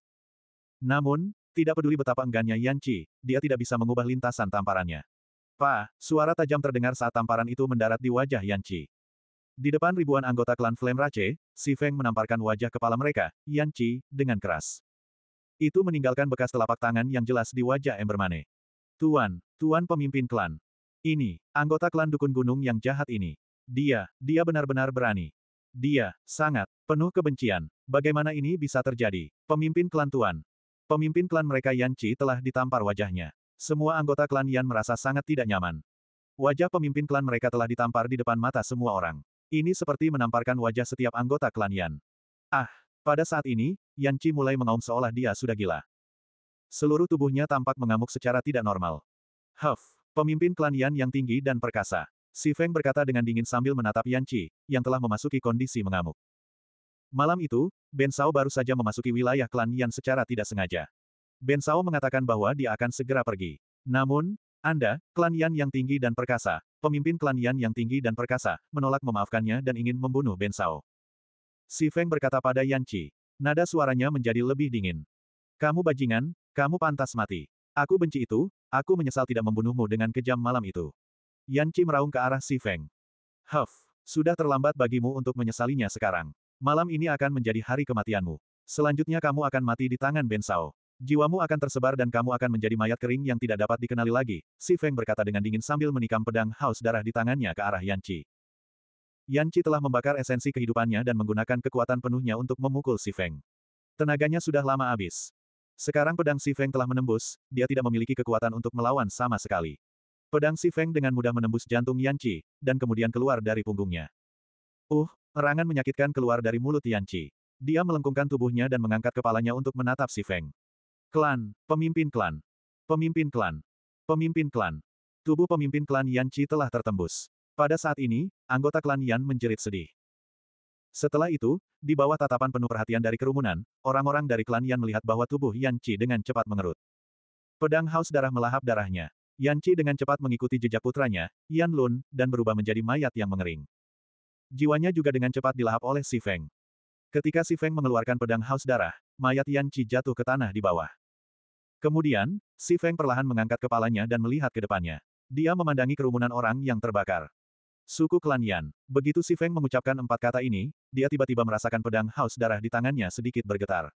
S1: Namun, tidak peduli betapa enggannya Qi, dia tidak bisa mengubah lintasan tamparannya. Pa, suara tajam terdengar saat tamparan itu mendarat di wajah Yan Qi. Di depan ribuan anggota klan Flame Rache, Si Feng menamparkan wajah kepala mereka, Yan Qi, dengan keras. Itu meninggalkan bekas telapak tangan yang jelas di wajah Embermane. Tuan, Tuan pemimpin klan. Ini, anggota klan Dukun Gunung yang jahat ini. Dia, dia benar-benar berani. Dia, sangat, penuh kebencian. Bagaimana ini bisa terjadi? Pemimpin klan Tuan. Pemimpin klan mereka Yan Chi telah ditampar wajahnya. Semua anggota klan Yan merasa sangat tidak nyaman. Wajah pemimpin klan mereka telah ditampar di depan mata semua orang. Ini seperti menamparkan wajah setiap anggota klan Yan. Ah, pada saat ini, Yan Chi mulai mengaum seolah dia sudah gila. Seluruh tubuhnya tampak mengamuk secara tidak normal. Huff, pemimpin klan Yan yang tinggi dan perkasa. Si Feng berkata dengan dingin sambil menatap Yan Qi, yang telah memasuki kondisi mengamuk. Malam itu, Ben Sao baru saja memasuki wilayah klan Yan secara tidak sengaja. Ben Sao mengatakan bahwa dia akan segera pergi. Namun, Anda, klan Yan yang tinggi dan perkasa, pemimpin klan Yan yang tinggi dan perkasa, menolak memaafkannya dan ingin membunuh Ben Sao. Si Feng berkata pada Yan Qi. Nada suaranya menjadi lebih dingin. Kamu bajingan, kamu pantas mati. Aku benci itu, aku menyesal tidak membunuhmu dengan kejam malam itu. Yan Qi meraung ke arah Si Feng. Huff, sudah terlambat bagimu untuk menyesalinya sekarang. Malam ini akan menjadi hari kematianmu. Selanjutnya kamu akan mati di tangan Ben Sao. Jiwamu akan tersebar dan kamu akan menjadi mayat kering yang tidak dapat dikenali lagi, Si Feng berkata dengan dingin sambil menikam pedang haus darah di tangannya ke arah Yan Qi. Yan Qi telah membakar esensi kehidupannya dan menggunakan kekuatan penuhnya untuk memukul Si Feng. Tenaganya sudah lama habis. Sekarang pedang Si Feng telah menembus, dia tidak memiliki kekuatan untuk melawan sama sekali. Pedang Si Feng dengan mudah menembus jantung Yan Qi, dan kemudian keluar dari punggungnya. Uh, erangan menyakitkan keluar dari mulut Yan Qi. Dia melengkungkan tubuhnya dan mengangkat kepalanya untuk menatap Si Feng. Klan, pemimpin klan. Pemimpin klan. Pemimpin klan. Tubuh pemimpin klan Yan Qi telah tertembus. Pada saat ini, anggota klan Yan menjerit sedih. Setelah itu, di bawah tatapan penuh perhatian dari kerumunan, orang-orang dari klan Yan melihat bahwa tubuh Yan Qi dengan cepat mengerut. Pedang haus darah melahap darahnya. Yan Qi dengan cepat mengikuti jejak putranya, Yan Lun, dan berubah menjadi mayat yang mengering. Jiwanya juga dengan cepat dilahap oleh Si Feng. Ketika Si Feng mengeluarkan pedang haus darah, mayat Yan Qi jatuh ke tanah di bawah. Kemudian, Si Feng perlahan mengangkat kepalanya dan melihat ke depannya. Dia memandangi kerumunan orang yang terbakar. Suku klan Yan. Begitu Si Feng mengucapkan empat kata ini, dia tiba-tiba merasakan pedang haus darah di tangannya sedikit bergetar.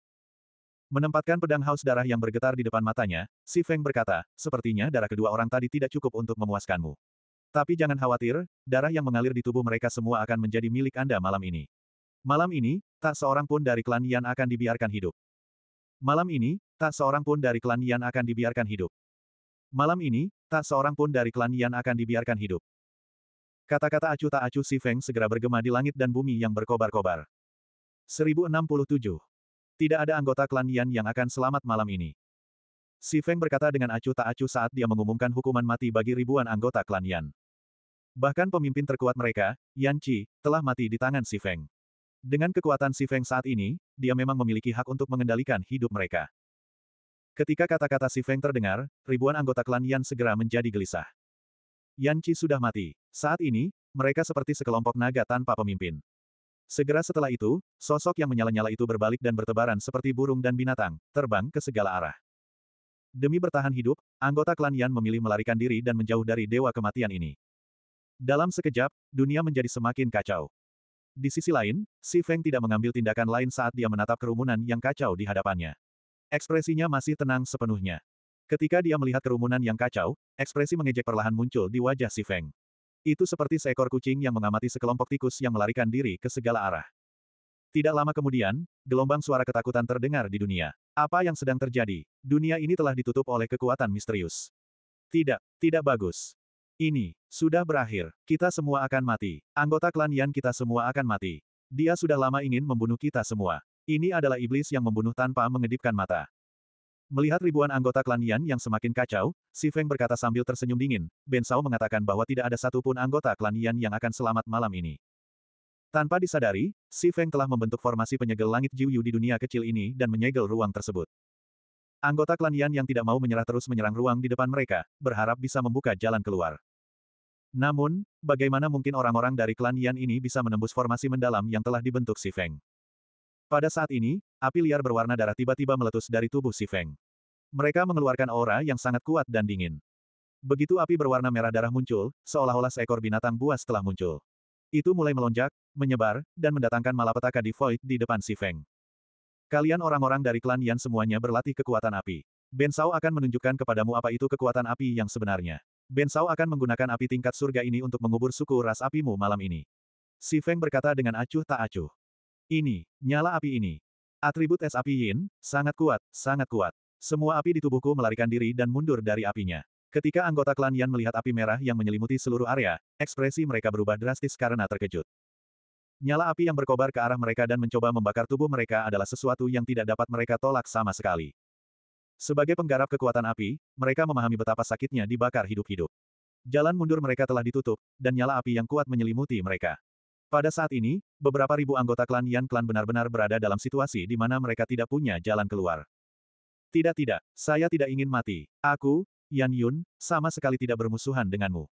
S1: Menempatkan pedang haus darah yang bergetar di depan matanya, Si Feng berkata, sepertinya darah kedua orang tadi tidak cukup untuk memuaskanmu. Tapi jangan khawatir, darah yang mengalir di tubuh mereka semua akan menjadi milik Anda malam ini. Malam ini, tak seorang pun dari klan Yan akan dibiarkan hidup. Malam ini, tak seorang pun dari klan Yan akan dibiarkan hidup. Malam ini, tak seorang pun dari klan Yan akan dibiarkan hidup. Kata-kata acuh tak acuh si Feng segera bergema di langit dan bumi yang berkobar-kobar. 1067. Tidak ada anggota klan Yan yang akan selamat malam ini. Si Feng berkata dengan acuh tak acuh saat dia mengumumkan hukuman mati bagi ribuan anggota klan Yan. Bahkan pemimpin terkuat mereka, Yan Qi, telah mati di tangan si Feng. Dengan kekuatan si Feng saat ini, dia memang memiliki hak untuk mengendalikan hidup mereka. Ketika kata-kata si Feng terdengar, ribuan anggota klan Yan segera menjadi gelisah. Yan Qi sudah mati. Saat ini, mereka seperti sekelompok naga tanpa pemimpin. Segera setelah itu, sosok yang menyala-nyala itu berbalik dan bertebaran seperti burung dan binatang, terbang ke segala arah. Demi bertahan hidup, anggota klan Yan memilih melarikan diri dan menjauh dari dewa kematian ini. Dalam sekejap, dunia menjadi semakin kacau. Di sisi lain, Si Feng tidak mengambil tindakan lain saat dia menatap kerumunan yang kacau di hadapannya. Ekspresinya masih tenang sepenuhnya. Ketika dia melihat kerumunan yang kacau, ekspresi mengejek perlahan muncul di wajah si Feng. Itu seperti seekor kucing yang mengamati sekelompok tikus yang melarikan diri ke segala arah. Tidak lama kemudian, gelombang suara ketakutan terdengar di dunia. Apa yang sedang terjadi? Dunia ini telah ditutup oleh kekuatan misterius. Tidak, tidak bagus. Ini, sudah berakhir. Kita semua akan mati. Anggota klan Yan kita semua akan mati. Dia sudah lama ingin membunuh kita semua. Ini adalah iblis yang membunuh tanpa mengedipkan mata. Melihat ribuan anggota klan Yan yang semakin kacau, Si Feng berkata sambil tersenyum dingin, Ben Sao mengatakan bahwa tidak ada satupun anggota klan Yan yang akan selamat malam ini. Tanpa disadari, Si Feng telah membentuk formasi penyegel langit Jiu Yu di dunia kecil ini dan menyegel ruang tersebut. Anggota klan Yan yang tidak mau menyerah terus menyerang ruang di depan mereka, berharap bisa membuka jalan keluar. Namun, bagaimana mungkin orang-orang dari klan Yan ini bisa menembus formasi mendalam yang telah dibentuk Si Feng? Pada saat ini, api liar berwarna darah tiba-tiba meletus dari tubuh si Feng. Mereka mengeluarkan aura yang sangat kuat dan dingin. Begitu api berwarna merah darah muncul, seolah-olah seekor binatang buas telah muncul. Itu mulai melonjak, menyebar, dan mendatangkan malapetaka di void di depan si Feng. Kalian orang-orang dari klan Yan semuanya berlatih kekuatan api. Ben Sao akan menunjukkan kepadamu apa itu kekuatan api yang sebenarnya. Ben Sao akan menggunakan api tingkat surga ini untuk mengubur suku ras apimu malam ini. Si Feng berkata dengan acuh tak acuh. Ini, nyala api ini. Atribut es api Yin, sangat kuat, sangat kuat. Semua api di tubuhku melarikan diri dan mundur dari apinya. Ketika anggota klan Yan melihat api merah yang menyelimuti seluruh area, ekspresi mereka berubah drastis karena terkejut. Nyala api yang berkobar ke arah mereka dan mencoba membakar tubuh mereka adalah sesuatu yang tidak dapat mereka tolak sama sekali. Sebagai penggarap kekuatan api, mereka memahami betapa sakitnya dibakar hidup-hidup. Jalan mundur mereka telah ditutup, dan nyala api yang kuat menyelimuti mereka. Pada saat ini, beberapa ribu anggota klan Yan Klan benar-benar berada dalam situasi di mana mereka tidak punya jalan keluar. Tidak tidak, saya tidak ingin mati. Aku, Yan Yun, sama sekali tidak bermusuhan denganmu.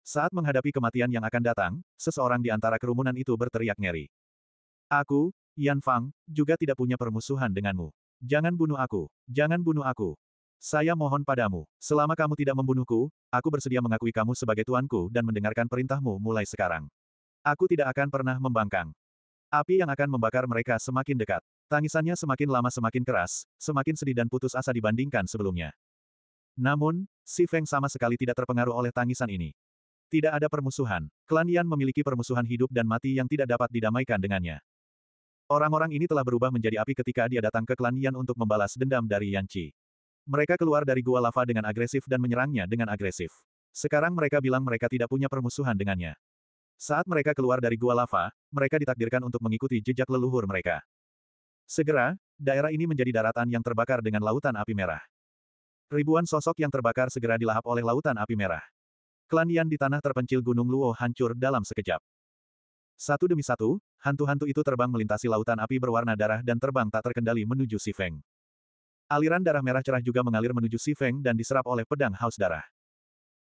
S1: Saat menghadapi kematian yang akan datang, seseorang di antara kerumunan itu berteriak ngeri. Aku, Yan Fang, juga tidak punya permusuhan denganmu. Jangan bunuh aku, jangan bunuh aku. Saya mohon padamu, selama kamu tidak membunuhku, aku bersedia mengakui kamu sebagai tuanku dan mendengarkan perintahmu mulai sekarang. Aku tidak akan pernah membangkang. Api yang akan membakar mereka semakin dekat. Tangisannya semakin lama semakin keras, semakin sedih dan putus asa dibandingkan sebelumnya. Namun, Si Feng sama sekali tidak terpengaruh oleh tangisan ini. Tidak ada permusuhan. Klan Yan memiliki permusuhan hidup dan mati yang tidak dapat didamaikan dengannya. Orang-orang ini telah berubah menjadi api ketika dia datang ke klan Yan untuk membalas dendam dari Yan Qi. Mereka keluar dari gua lava dengan agresif dan menyerangnya dengan agresif. Sekarang mereka bilang mereka tidak punya permusuhan dengannya. Saat mereka keluar dari gua lava, mereka ditakdirkan untuk mengikuti jejak leluhur mereka. Segera, daerah ini menjadi daratan yang terbakar dengan lautan api merah. Ribuan sosok yang terbakar segera dilahap oleh lautan api merah. Klan Yan di tanah terpencil Gunung Luo hancur dalam sekejap. Satu demi satu, hantu-hantu itu terbang melintasi lautan api berwarna darah dan terbang tak terkendali menuju Si Feng. Aliran darah merah cerah juga mengalir menuju Si Feng dan diserap oleh pedang haus darah.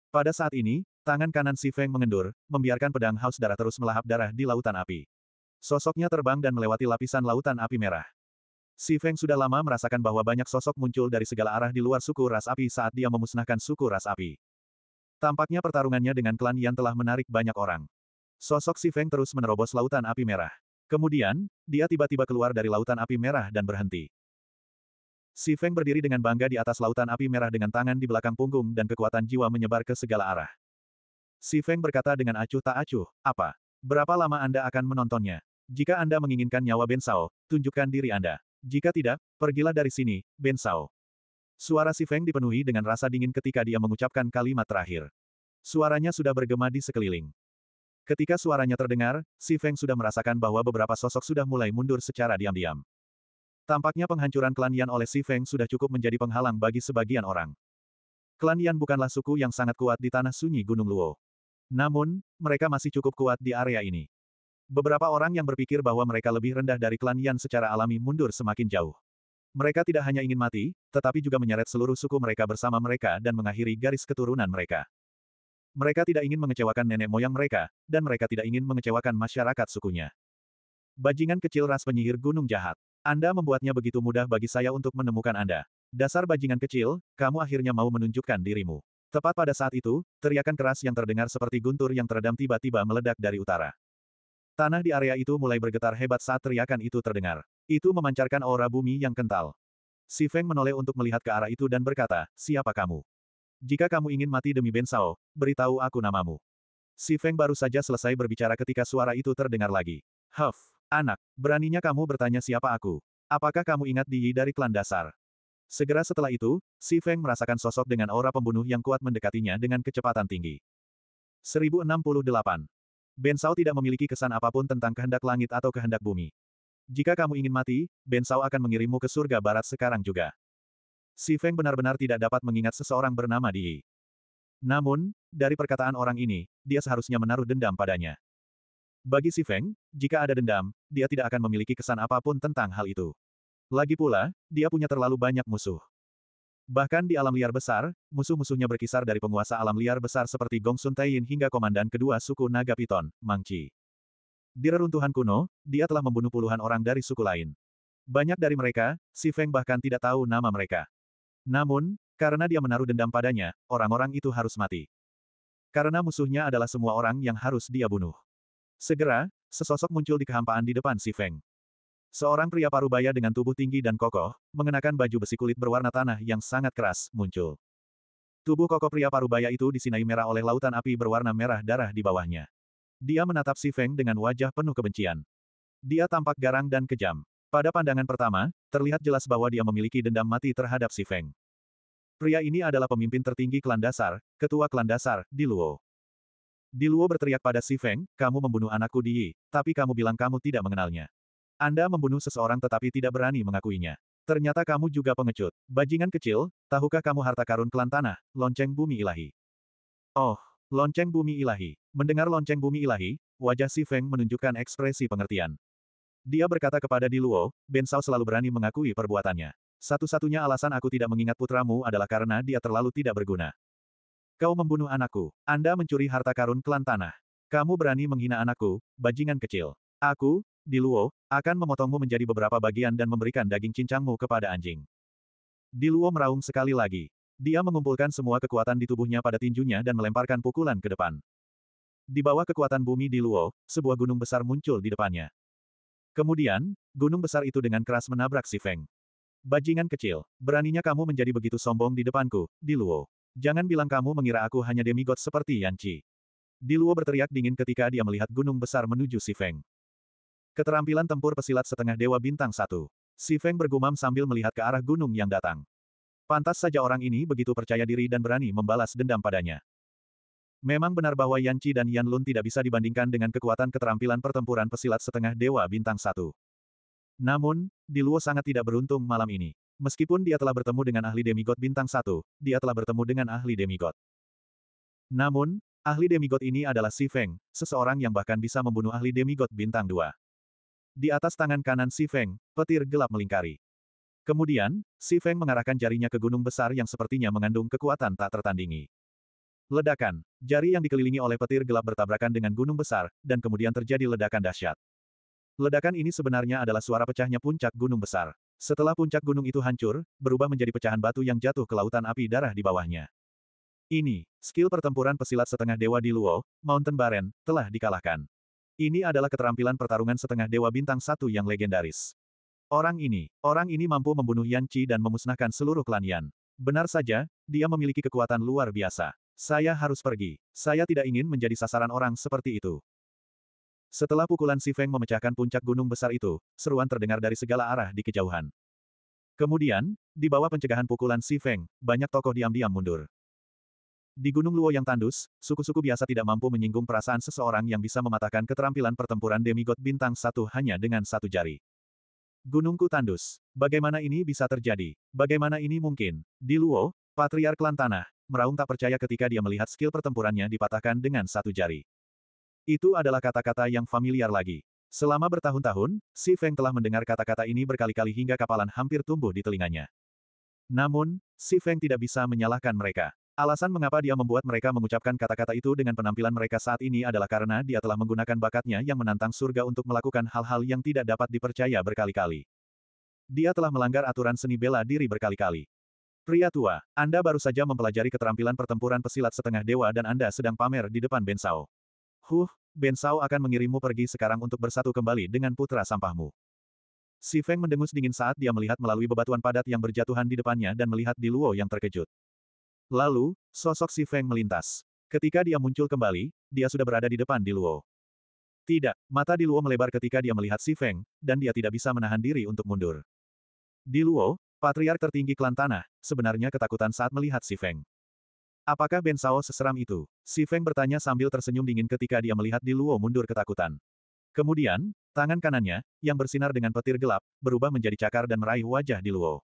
S1: Pada saat ini, Tangan kanan Si Feng mengendur, membiarkan pedang haus darah terus melahap darah di lautan api. Sosoknya terbang dan melewati lapisan lautan api merah. Si Feng sudah lama merasakan bahwa banyak sosok muncul dari segala arah di luar suku ras api saat dia memusnahkan suku ras api. Tampaknya pertarungannya dengan klan Yan telah menarik banyak orang. Sosok Si Feng terus menerobos lautan api merah. Kemudian, dia tiba-tiba keluar dari lautan api merah dan berhenti. Si Feng berdiri dengan bangga di atas lautan api merah dengan tangan di belakang punggung dan kekuatan jiwa menyebar ke segala arah. Si Feng berkata dengan acuh tak acuh, apa? Berapa lama Anda akan menontonnya? Jika Anda menginginkan nyawa Ben Sao, tunjukkan diri Anda. Jika tidak, pergilah dari sini, Ben Sao. Suara si Feng dipenuhi dengan rasa dingin ketika dia mengucapkan kalimat terakhir. Suaranya sudah bergema di sekeliling. Ketika suaranya terdengar, si Feng sudah merasakan bahwa beberapa sosok sudah mulai mundur secara diam-diam. Tampaknya penghancuran klan Yan oleh si Feng sudah cukup menjadi penghalang bagi sebagian orang. Klan Yan bukanlah suku yang sangat kuat di tanah sunyi Gunung Luo. Namun, mereka masih cukup kuat di area ini. Beberapa orang yang berpikir bahwa mereka lebih rendah dari klan Yan secara alami mundur semakin jauh. Mereka tidak hanya ingin mati, tetapi juga menyeret seluruh suku mereka bersama mereka dan mengakhiri garis keturunan mereka. Mereka tidak ingin mengecewakan nenek moyang mereka, dan mereka tidak ingin mengecewakan masyarakat sukunya. Bajingan kecil ras penyihir gunung jahat. Anda membuatnya begitu mudah bagi saya untuk menemukan Anda. Dasar bajingan kecil, kamu akhirnya mau menunjukkan dirimu. Tepat pada saat itu, teriakan keras yang terdengar seperti guntur yang teredam tiba-tiba meledak dari utara. Tanah di area itu mulai bergetar hebat saat teriakan itu terdengar. Itu memancarkan aura bumi yang kental. Si Feng menoleh untuk melihat ke arah itu dan berkata, siapa kamu? Jika kamu ingin mati demi Ben Sao, beritahu aku namamu. Si Feng baru saja selesai berbicara ketika suara itu terdengar lagi. Huff, anak, beraninya kamu bertanya siapa aku? Apakah kamu ingat Di Yi dari klan dasar? Segera setelah itu, Si Feng merasakan sosok dengan aura pembunuh yang kuat mendekatinya dengan kecepatan tinggi. 1068. Ben Sao tidak memiliki kesan apapun tentang kehendak langit atau kehendak bumi. Jika kamu ingin mati, Ben Sao akan mengirimmu ke surga barat sekarang juga. Si Feng benar-benar tidak dapat mengingat seseorang bernama Di. Namun, dari perkataan orang ini, dia seharusnya menaruh dendam padanya. Bagi Si Feng, jika ada dendam, dia tidak akan memiliki kesan apapun tentang hal itu. Lagi pula, dia punya terlalu banyak musuh. Bahkan di alam liar besar, musuh-musuhnya berkisar dari penguasa alam liar besar seperti Gong Sun Taiyin hingga komandan kedua suku Naga Piton, Mang Chi. Di reruntuhan kuno, dia telah membunuh puluhan orang dari suku lain. Banyak dari mereka, Si Feng bahkan tidak tahu nama mereka. Namun, karena dia menaruh dendam padanya, orang-orang itu harus mati. Karena musuhnya adalah semua orang yang harus dia bunuh. Segera, sesosok muncul di kehampaan di depan Si Feng. Seorang pria parubaya dengan tubuh tinggi dan kokoh, mengenakan baju besi kulit berwarna tanah yang sangat keras, muncul. Tubuh kokoh pria parubaya itu disinai merah oleh lautan api berwarna merah darah di bawahnya. Dia menatap si Feng dengan wajah penuh kebencian. Dia tampak garang dan kejam. Pada pandangan pertama, terlihat jelas bahwa dia memiliki dendam mati terhadap si Feng. Pria ini adalah pemimpin tertinggi klan dasar, ketua klan dasar, di Luo. Di Luo berteriak pada si Feng, kamu membunuh anakku Di Yi, tapi kamu bilang kamu tidak mengenalnya. Anda membunuh seseorang tetapi tidak berani mengakuinya. Ternyata kamu juga pengecut. Bajingan kecil, tahukah kamu harta karun klan tanah, lonceng bumi ilahi? Oh, lonceng bumi ilahi. Mendengar lonceng bumi ilahi, wajah Si Feng menunjukkan ekspresi pengertian. Dia berkata kepada Di Luo, Ben Sao selalu berani mengakui perbuatannya. Satu-satunya alasan aku tidak mengingat putramu adalah karena dia terlalu tidak berguna. Kau membunuh anakku. Anda mencuri harta karun klan tanah. Kamu berani menghina anakku, bajingan kecil. Aku, di Luo, akan memotongmu menjadi beberapa bagian dan memberikan daging cincangmu kepada anjing. Di Luo meraung sekali lagi. Dia mengumpulkan semua kekuatan di tubuhnya pada tinjunya dan melemparkan pukulan ke depan. Di bawah kekuatan bumi di Luo, sebuah gunung besar muncul di depannya. Kemudian, gunung besar itu dengan keras menabrak si Feng. Bajingan kecil, beraninya kamu menjadi begitu sombong di depanku, di Luo. Jangan bilang kamu mengira aku hanya demigod seperti Yan Chi. Di Luo berteriak dingin ketika dia melihat gunung besar menuju si Feng. Keterampilan tempur pesilat setengah dewa bintang satu. Si Feng bergumam sambil melihat ke arah gunung yang datang. Pantas saja orang ini begitu percaya diri dan berani membalas dendam padanya. Memang benar bahwa Yan Qi dan Yan Lun tidak bisa dibandingkan dengan kekuatan keterampilan pertempuran pesilat setengah dewa bintang satu. Namun, Di Luo sangat tidak beruntung malam ini. Meskipun dia telah bertemu dengan ahli demigod bintang satu, dia telah bertemu dengan ahli demigod. Namun, ahli demigod ini adalah Si Feng, seseorang yang bahkan bisa membunuh ahli demigod bintang dua. Di atas tangan kanan Si Feng, petir gelap melingkari. Kemudian, Si Feng mengarahkan jarinya ke gunung besar yang sepertinya mengandung kekuatan tak tertandingi. Ledakan, jari yang dikelilingi oleh petir gelap bertabrakan dengan gunung besar, dan kemudian terjadi ledakan dahsyat. Ledakan ini sebenarnya adalah suara pecahnya puncak gunung besar. Setelah puncak gunung itu hancur, berubah menjadi pecahan batu yang jatuh ke lautan api darah di bawahnya. Ini, skill pertempuran pesilat setengah dewa di Luo, Mountain Baren, telah dikalahkan. Ini adalah keterampilan pertarungan setengah dewa bintang satu yang legendaris. Orang ini, orang ini mampu membunuh Yan Qi dan memusnahkan seluruh klan Yan. Benar saja, dia memiliki kekuatan luar biasa. Saya harus pergi. Saya tidak ingin menjadi sasaran orang seperti itu. Setelah pukulan Si Feng memecahkan puncak gunung besar itu, seruan terdengar dari segala arah di kejauhan. Kemudian, di bawah pencegahan pukulan Si Feng, banyak tokoh diam-diam mundur. Di Gunung Luo yang tandus, suku-suku biasa tidak mampu menyinggung perasaan seseorang yang bisa mematahkan keterampilan pertempuran demigod bintang satu hanya dengan satu jari. Gunungku tandus. Bagaimana ini bisa terjadi? Bagaimana ini mungkin? Di Luo, Patriark Lantana, Meraung tak percaya ketika dia melihat skill pertempurannya dipatahkan dengan satu jari. Itu adalah kata-kata yang familiar lagi. Selama bertahun-tahun, Si Feng telah mendengar kata-kata ini berkali-kali hingga kapalan hampir tumbuh di telinganya. Namun, Si Feng tidak bisa menyalahkan mereka. Alasan mengapa dia membuat mereka mengucapkan kata-kata itu dengan penampilan mereka saat ini adalah karena dia telah menggunakan bakatnya yang menantang surga untuk melakukan hal-hal yang tidak dapat dipercaya berkali-kali. Dia telah melanggar aturan seni bela diri berkali-kali. Pria tua, Anda baru saja mempelajari keterampilan pertempuran pesilat setengah dewa dan Anda sedang pamer di depan Bensau. Huh, Bensau akan mengirimmu pergi sekarang untuk bersatu kembali dengan putra sampahmu. Si Feng mendengus dingin saat dia melihat melalui bebatuan padat yang berjatuhan di depannya dan melihat di Luo yang terkejut. Lalu, sosok Si Feng melintas. Ketika dia muncul kembali, dia sudah berada di depan Di Luo. Tidak, mata Di Luo melebar ketika dia melihat Si Feng, dan dia tidak bisa menahan diri untuk mundur. Di Luo, patriark tertinggi klan tanah, sebenarnya ketakutan saat melihat Si Feng. Apakah Ben Sao seseram itu? Si Feng bertanya sambil tersenyum dingin ketika dia melihat Di Luo mundur ketakutan. Kemudian, tangan kanannya, yang bersinar dengan petir gelap, berubah menjadi cakar dan meraih wajah Di Luo.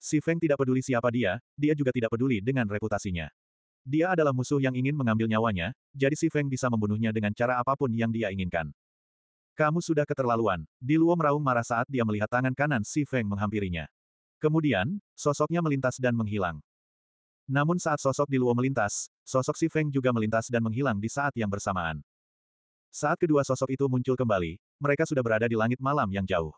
S1: Si Feng tidak peduli siapa dia, dia juga tidak peduli dengan reputasinya. Dia adalah musuh yang ingin mengambil nyawanya, jadi si Feng bisa membunuhnya dengan cara apapun yang dia inginkan. Kamu sudah keterlaluan. Di Diluo meraung marah saat dia melihat tangan kanan si Feng menghampirinya. Kemudian, sosoknya melintas dan menghilang. Namun saat sosok Di Diluo melintas, sosok si Feng juga melintas dan menghilang di saat yang bersamaan. Saat kedua sosok itu muncul kembali, mereka sudah berada di langit malam yang jauh.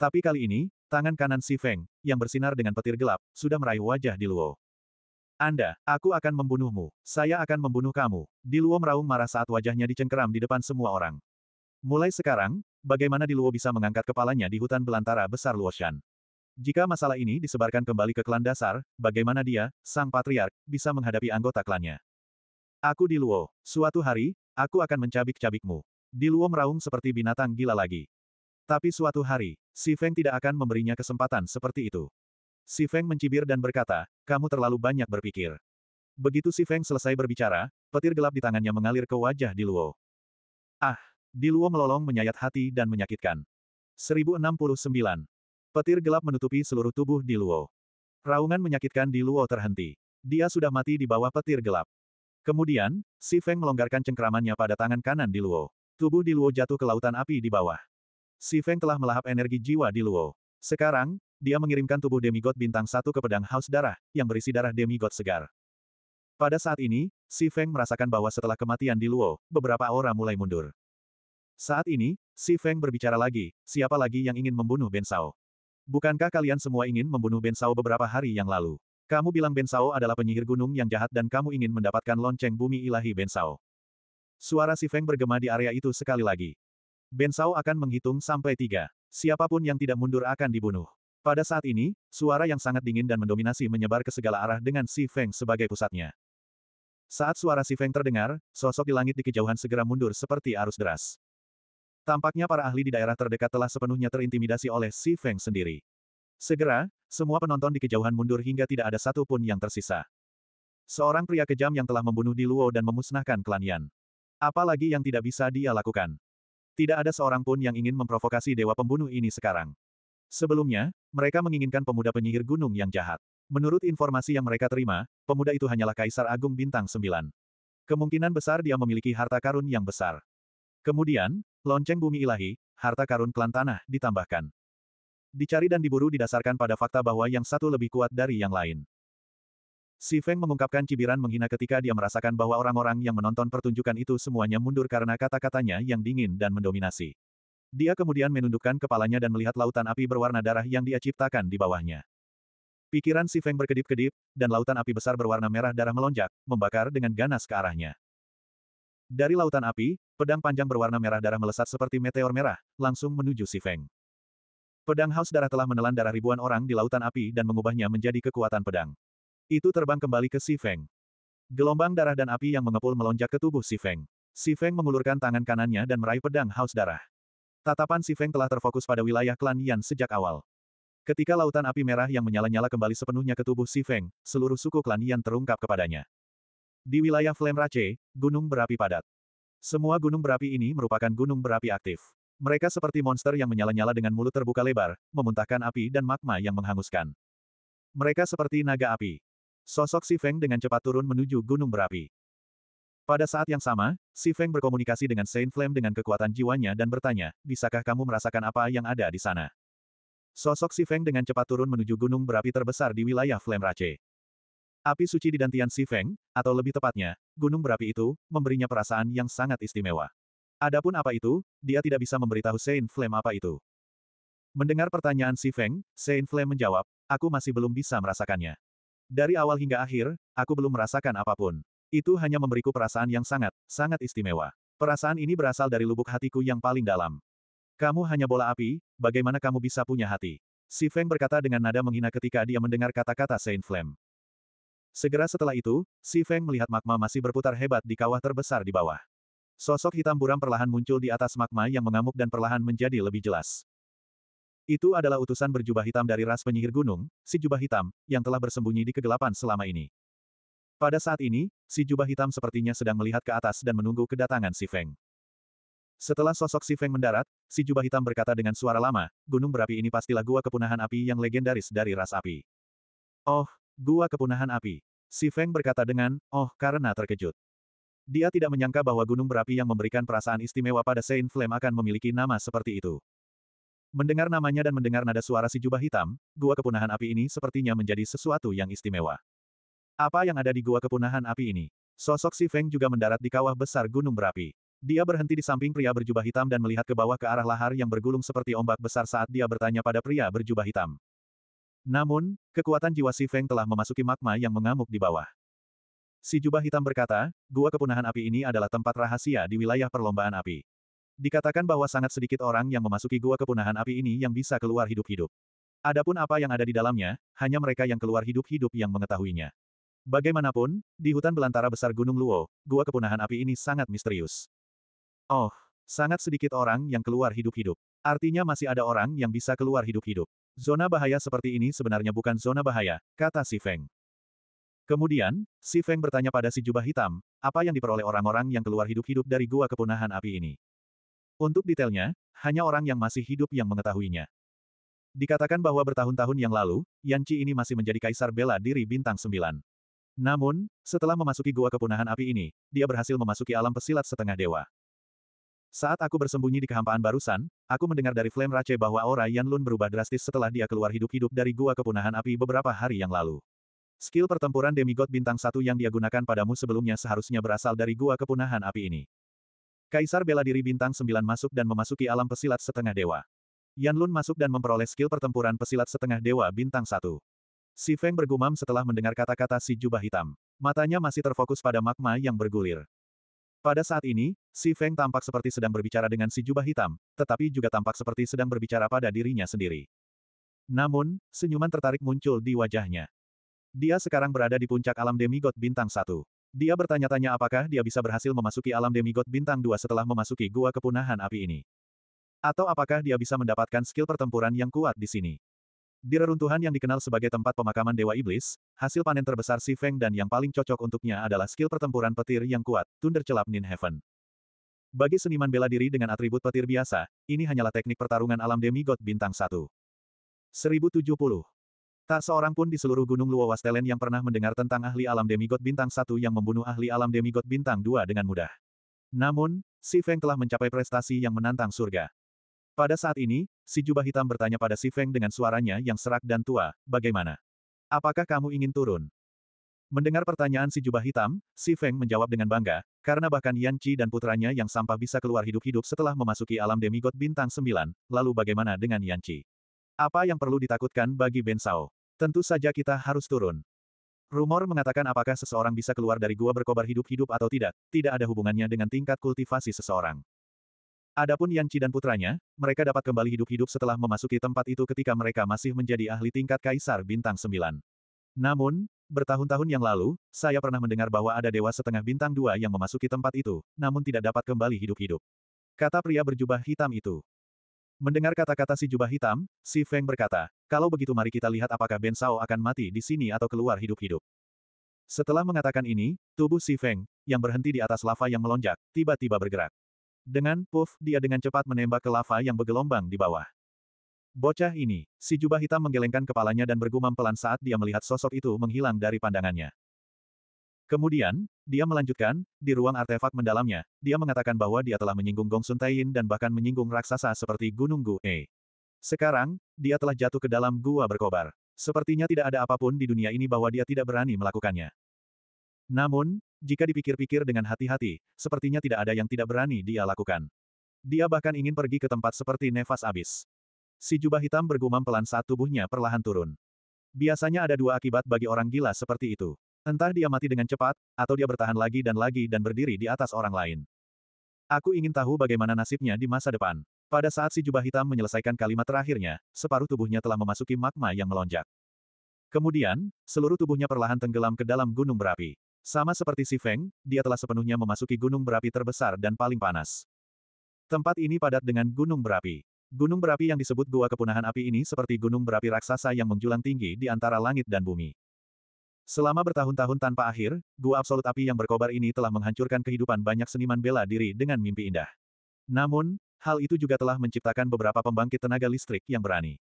S1: Tapi kali ini, Tangan kanan Si Feng, yang bersinar dengan petir gelap, sudah meraih wajah di Luo. Anda, aku akan membunuhmu, saya akan membunuh kamu. Di Luo meraung marah saat wajahnya dicengkeram di depan semua orang. Mulai sekarang, bagaimana di Luo bisa mengangkat kepalanya di hutan belantara besar Luoshan? Jika masalah ini disebarkan kembali ke klan dasar, bagaimana dia, sang patriark, bisa menghadapi anggota klannya? Aku di Luo, suatu hari, aku akan mencabik-cabikmu. Di Luo meraung seperti binatang gila lagi. Tapi suatu hari, Si Feng tidak akan memberinya kesempatan seperti itu. Si Feng mencibir dan berkata, kamu terlalu banyak berpikir. Begitu Si Feng selesai berbicara, petir gelap di tangannya mengalir ke wajah Di Luo. Ah! Di Luo melolong menyayat hati dan menyakitkan. 1069. Petir gelap menutupi seluruh tubuh Di Luo. Raungan menyakitkan Di Luo terhenti. Dia sudah mati di bawah petir gelap. Kemudian, Si Feng melonggarkan cengkeramannya pada tangan kanan Di Luo. Tubuh Di Luo jatuh ke lautan api di bawah. Si Feng telah melahap energi jiwa di Luo. Sekarang, dia mengirimkan tubuh demigod bintang satu ke pedang haus darah, yang berisi darah demigod segar. Pada saat ini, Si Feng merasakan bahwa setelah kematian di Luo, beberapa aura mulai mundur. Saat ini, Si Feng berbicara lagi, siapa lagi yang ingin membunuh Ben Sao? Bukankah kalian semua ingin membunuh Ben Sao beberapa hari yang lalu? Kamu bilang Ben Sao adalah penyihir gunung yang jahat dan kamu ingin mendapatkan lonceng bumi ilahi Ben Sao. Suara Si Feng bergema di area itu sekali lagi. Bensau akan menghitung sampai tiga. Siapapun yang tidak mundur akan dibunuh. Pada saat ini, suara yang sangat dingin dan mendominasi menyebar ke segala arah dengan Si Feng sebagai pusatnya. Saat suara Si Feng terdengar, sosok di langit di kejauhan segera mundur seperti arus deras. Tampaknya para ahli di daerah terdekat telah sepenuhnya terintimidasi oleh Si Feng sendiri. Segera, semua penonton di kejauhan mundur hingga tidak ada satu pun yang tersisa. Seorang pria kejam yang telah membunuh Di Luo dan memusnahkan klan Yan. Apalagi yang tidak bisa dia lakukan. Tidak ada seorang pun yang ingin memprovokasi dewa pembunuh ini sekarang. Sebelumnya, mereka menginginkan pemuda penyihir gunung yang jahat. Menurut informasi yang mereka terima, pemuda itu hanyalah Kaisar Agung Bintang sembilan. Kemungkinan besar dia memiliki harta karun yang besar. Kemudian, lonceng bumi ilahi, harta karun klan tanah, ditambahkan. Dicari dan diburu didasarkan pada fakta bahwa yang satu lebih kuat dari yang lain. Si Feng mengungkapkan cibiran menghina ketika dia merasakan bahwa orang-orang yang menonton pertunjukan itu semuanya mundur karena kata-katanya yang dingin dan mendominasi. Dia kemudian menundukkan kepalanya dan melihat lautan api berwarna darah yang dia ciptakan di bawahnya. Pikiran Si Feng berkedip-kedip, dan lautan api besar berwarna merah darah melonjak, membakar dengan ganas ke arahnya. Dari lautan api, pedang panjang berwarna merah darah melesat seperti meteor merah, langsung menuju Si Feng. Pedang haus darah telah menelan darah ribuan orang di lautan api dan mengubahnya menjadi kekuatan pedang. Itu terbang kembali ke Si Feng. Gelombang darah dan api yang mengepul melonjak ke tubuh Si Feng. Si Feng mengulurkan tangan kanannya dan meraih pedang haus darah. Tatapan Si Feng telah terfokus pada wilayah klan Yan sejak awal. Ketika lautan api merah yang menyala-nyala kembali sepenuhnya ke tubuh Si Feng, seluruh suku klan Yan terungkap kepadanya. Di wilayah Flame Rache, gunung berapi padat. Semua gunung berapi ini merupakan gunung berapi aktif. Mereka seperti monster yang menyala-nyala dengan mulut terbuka lebar, memuntahkan api dan magma yang menghanguskan. Mereka seperti naga api. Sosok Si Feng dengan cepat turun menuju gunung berapi. Pada saat yang sama, Si Feng berkomunikasi dengan Saint Flame dengan kekuatan jiwanya dan bertanya, bisakah kamu merasakan apa yang ada di sana? Sosok Si Feng dengan cepat turun menuju gunung berapi terbesar di wilayah Flame Rache. Api suci di dantian Si Feng, atau lebih tepatnya, gunung berapi itu, memberinya perasaan yang sangat istimewa. Adapun apa itu, dia tidak bisa memberitahu Saint Flame apa itu. Mendengar pertanyaan Si Feng, Saint Flame menjawab, aku masih belum bisa merasakannya. Dari awal hingga akhir, aku belum merasakan apapun. Itu hanya memberiku perasaan yang sangat, sangat istimewa. Perasaan ini berasal dari lubuk hatiku yang paling dalam. Kamu hanya bola api, bagaimana kamu bisa punya hati? Si Feng berkata dengan nada menghina ketika dia mendengar kata-kata Saint Flame. Segera setelah itu, Si Feng melihat magma masih berputar hebat di kawah terbesar di bawah. Sosok hitam buram perlahan muncul di atas magma yang mengamuk dan perlahan menjadi lebih jelas. Itu adalah utusan berjubah hitam dari ras penyihir gunung, si jubah hitam, yang telah bersembunyi di kegelapan selama ini. Pada saat ini, si jubah hitam sepertinya sedang melihat ke atas dan menunggu kedatangan si Feng. Setelah sosok si Feng mendarat, si jubah hitam berkata dengan suara lama, gunung berapi ini pastilah gua kepunahan api yang legendaris dari ras api. Oh, gua kepunahan api. Si Feng berkata dengan, oh, karena terkejut. Dia tidak menyangka bahwa gunung berapi yang memberikan perasaan istimewa pada Saint Flame akan memiliki nama seperti itu. Mendengar namanya dan mendengar nada suara si jubah hitam, gua kepunahan api ini sepertinya menjadi sesuatu yang istimewa. Apa yang ada di gua kepunahan api ini? Sosok si Feng juga mendarat di kawah besar gunung berapi. Dia berhenti di samping pria berjubah hitam dan melihat ke bawah ke arah lahar yang bergulung seperti ombak besar saat dia bertanya pada pria berjubah hitam. Namun, kekuatan jiwa si Feng telah memasuki magma yang mengamuk di bawah. Si jubah hitam berkata, gua kepunahan api ini adalah tempat rahasia di wilayah perlombaan api. Dikatakan bahwa sangat sedikit orang yang memasuki gua kepunahan api ini yang bisa keluar hidup-hidup. Adapun apa yang ada di dalamnya, hanya mereka yang keluar hidup-hidup yang mengetahuinya. Bagaimanapun, di hutan belantara besar Gunung Luo, gua kepunahan api ini sangat misterius. Oh, sangat sedikit orang yang keluar hidup-hidup. Artinya masih ada orang yang bisa keluar hidup-hidup. Zona bahaya seperti ini sebenarnya bukan zona bahaya, kata Si Feng. Kemudian, Si Feng bertanya pada si jubah hitam, apa yang diperoleh orang-orang yang keluar hidup-hidup dari gua kepunahan api ini. Untuk detailnya, hanya orang yang masih hidup yang mengetahuinya. Dikatakan bahwa bertahun-tahun yang lalu, Yan Qi ini masih menjadi kaisar bela diri bintang sembilan. Namun, setelah memasuki gua kepunahan api ini, dia berhasil memasuki alam pesilat setengah dewa. Saat aku bersembunyi di kehampaan barusan, aku mendengar dari Flame Rache bahwa aura Yan Lun berubah drastis setelah dia keluar hidup-hidup dari gua kepunahan api beberapa hari yang lalu. Skill pertempuran demigod bintang satu yang dia gunakan padamu sebelumnya seharusnya berasal dari gua kepunahan api ini. Kaisar bela diri bintang 9 masuk dan memasuki alam pesilat setengah dewa. Yan Lun masuk dan memperoleh skill pertempuran pesilat setengah dewa bintang 1. Si Feng bergumam setelah mendengar kata-kata si jubah hitam. Matanya masih terfokus pada magma yang bergulir. Pada saat ini, si Feng tampak seperti sedang berbicara dengan si jubah hitam, tetapi juga tampak seperti sedang berbicara pada dirinya sendiri. Namun, senyuman tertarik muncul di wajahnya. Dia sekarang berada di puncak alam demigod bintang 1. Dia bertanya-tanya apakah dia bisa berhasil memasuki alam demigod bintang 2 setelah memasuki gua kepunahan api ini. Atau apakah dia bisa mendapatkan skill pertempuran yang kuat di sini. Di reruntuhan yang dikenal sebagai tempat pemakaman Dewa Iblis, hasil panen terbesar Si Feng dan yang paling cocok untuknya adalah skill pertempuran petir yang kuat, Thunder Celap Nin Heaven. Bagi seniman bela diri dengan atribut petir biasa, ini hanyalah teknik pertarungan alam demigod bintang 1. 1070. Tak seorang pun di seluruh Gunung Luowastelen yang pernah mendengar tentang ahli alam demigod bintang satu yang membunuh ahli alam demigod bintang dua dengan mudah. Namun, Si Feng telah mencapai prestasi yang menantang surga. Pada saat ini, si jubah hitam bertanya pada Si Feng dengan suaranya yang serak dan tua, bagaimana? Apakah kamu ingin turun? Mendengar pertanyaan si jubah hitam, Si Feng menjawab dengan bangga, karena bahkan Yan Qi dan putranya yang sampah bisa keluar hidup-hidup setelah memasuki alam demigod bintang sembilan. lalu bagaimana dengan Yan Qi? Apa yang perlu ditakutkan bagi Ben Sao? Tentu saja kita harus turun. Rumor mengatakan apakah seseorang bisa keluar dari gua berkobar hidup-hidup atau tidak, tidak ada hubungannya dengan tingkat kultivasi seseorang. Adapun Yang Qi dan putranya, mereka dapat kembali hidup-hidup setelah memasuki tempat itu ketika mereka masih menjadi ahli tingkat Kaisar Bintang 9. Namun, bertahun-tahun yang lalu, saya pernah mendengar bahwa ada dewa setengah bintang dua yang memasuki tempat itu, namun tidak dapat kembali hidup-hidup. Kata pria berjubah hitam itu. Mendengar kata-kata si jubah hitam, si Feng berkata, kalau begitu mari kita lihat apakah Ben Sao akan mati di sini atau keluar hidup-hidup. Setelah mengatakan ini, tubuh si Feng, yang berhenti di atas lava yang melonjak, tiba-tiba bergerak. Dengan puff, dia dengan cepat menembak ke lava yang bergelombang di bawah. Bocah ini, si jubah hitam menggelengkan kepalanya dan bergumam pelan saat dia melihat sosok itu menghilang dari pandangannya. Kemudian, dia melanjutkan, di ruang artefak mendalamnya, dia mengatakan bahwa dia telah menyinggung Gong Sun Tain dan bahkan menyinggung raksasa seperti Gunung Gu. E. Sekarang, dia telah jatuh ke dalam gua berkobar. Sepertinya tidak ada apapun di dunia ini bahwa dia tidak berani melakukannya. Namun, jika dipikir-pikir dengan hati-hati, sepertinya tidak ada yang tidak berani dia lakukan. Dia bahkan ingin pergi ke tempat seperti nefas abis. Si jubah hitam bergumam pelan saat tubuhnya perlahan turun. Biasanya ada dua akibat bagi orang gila seperti itu. Entah dia mati dengan cepat, atau dia bertahan lagi dan lagi dan berdiri di atas orang lain. Aku ingin tahu bagaimana nasibnya di masa depan. Pada saat si jubah hitam menyelesaikan kalimat terakhirnya, separuh tubuhnya telah memasuki magma yang melonjak. Kemudian, seluruh tubuhnya perlahan tenggelam ke dalam gunung berapi. Sama seperti si Feng, dia telah sepenuhnya memasuki gunung berapi terbesar dan paling panas. Tempat ini padat dengan gunung berapi. Gunung berapi yang disebut Gua Kepunahan Api ini seperti gunung berapi raksasa yang menjulang tinggi di antara langit dan bumi. Selama bertahun-tahun tanpa akhir, gua absolut api yang berkobar ini telah menghancurkan kehidupan banyak seniman bela diri dengan mimpi indah. Namun, hal itu juga telah menciptakan beberapa pembangkit tenaga listrik yang berani.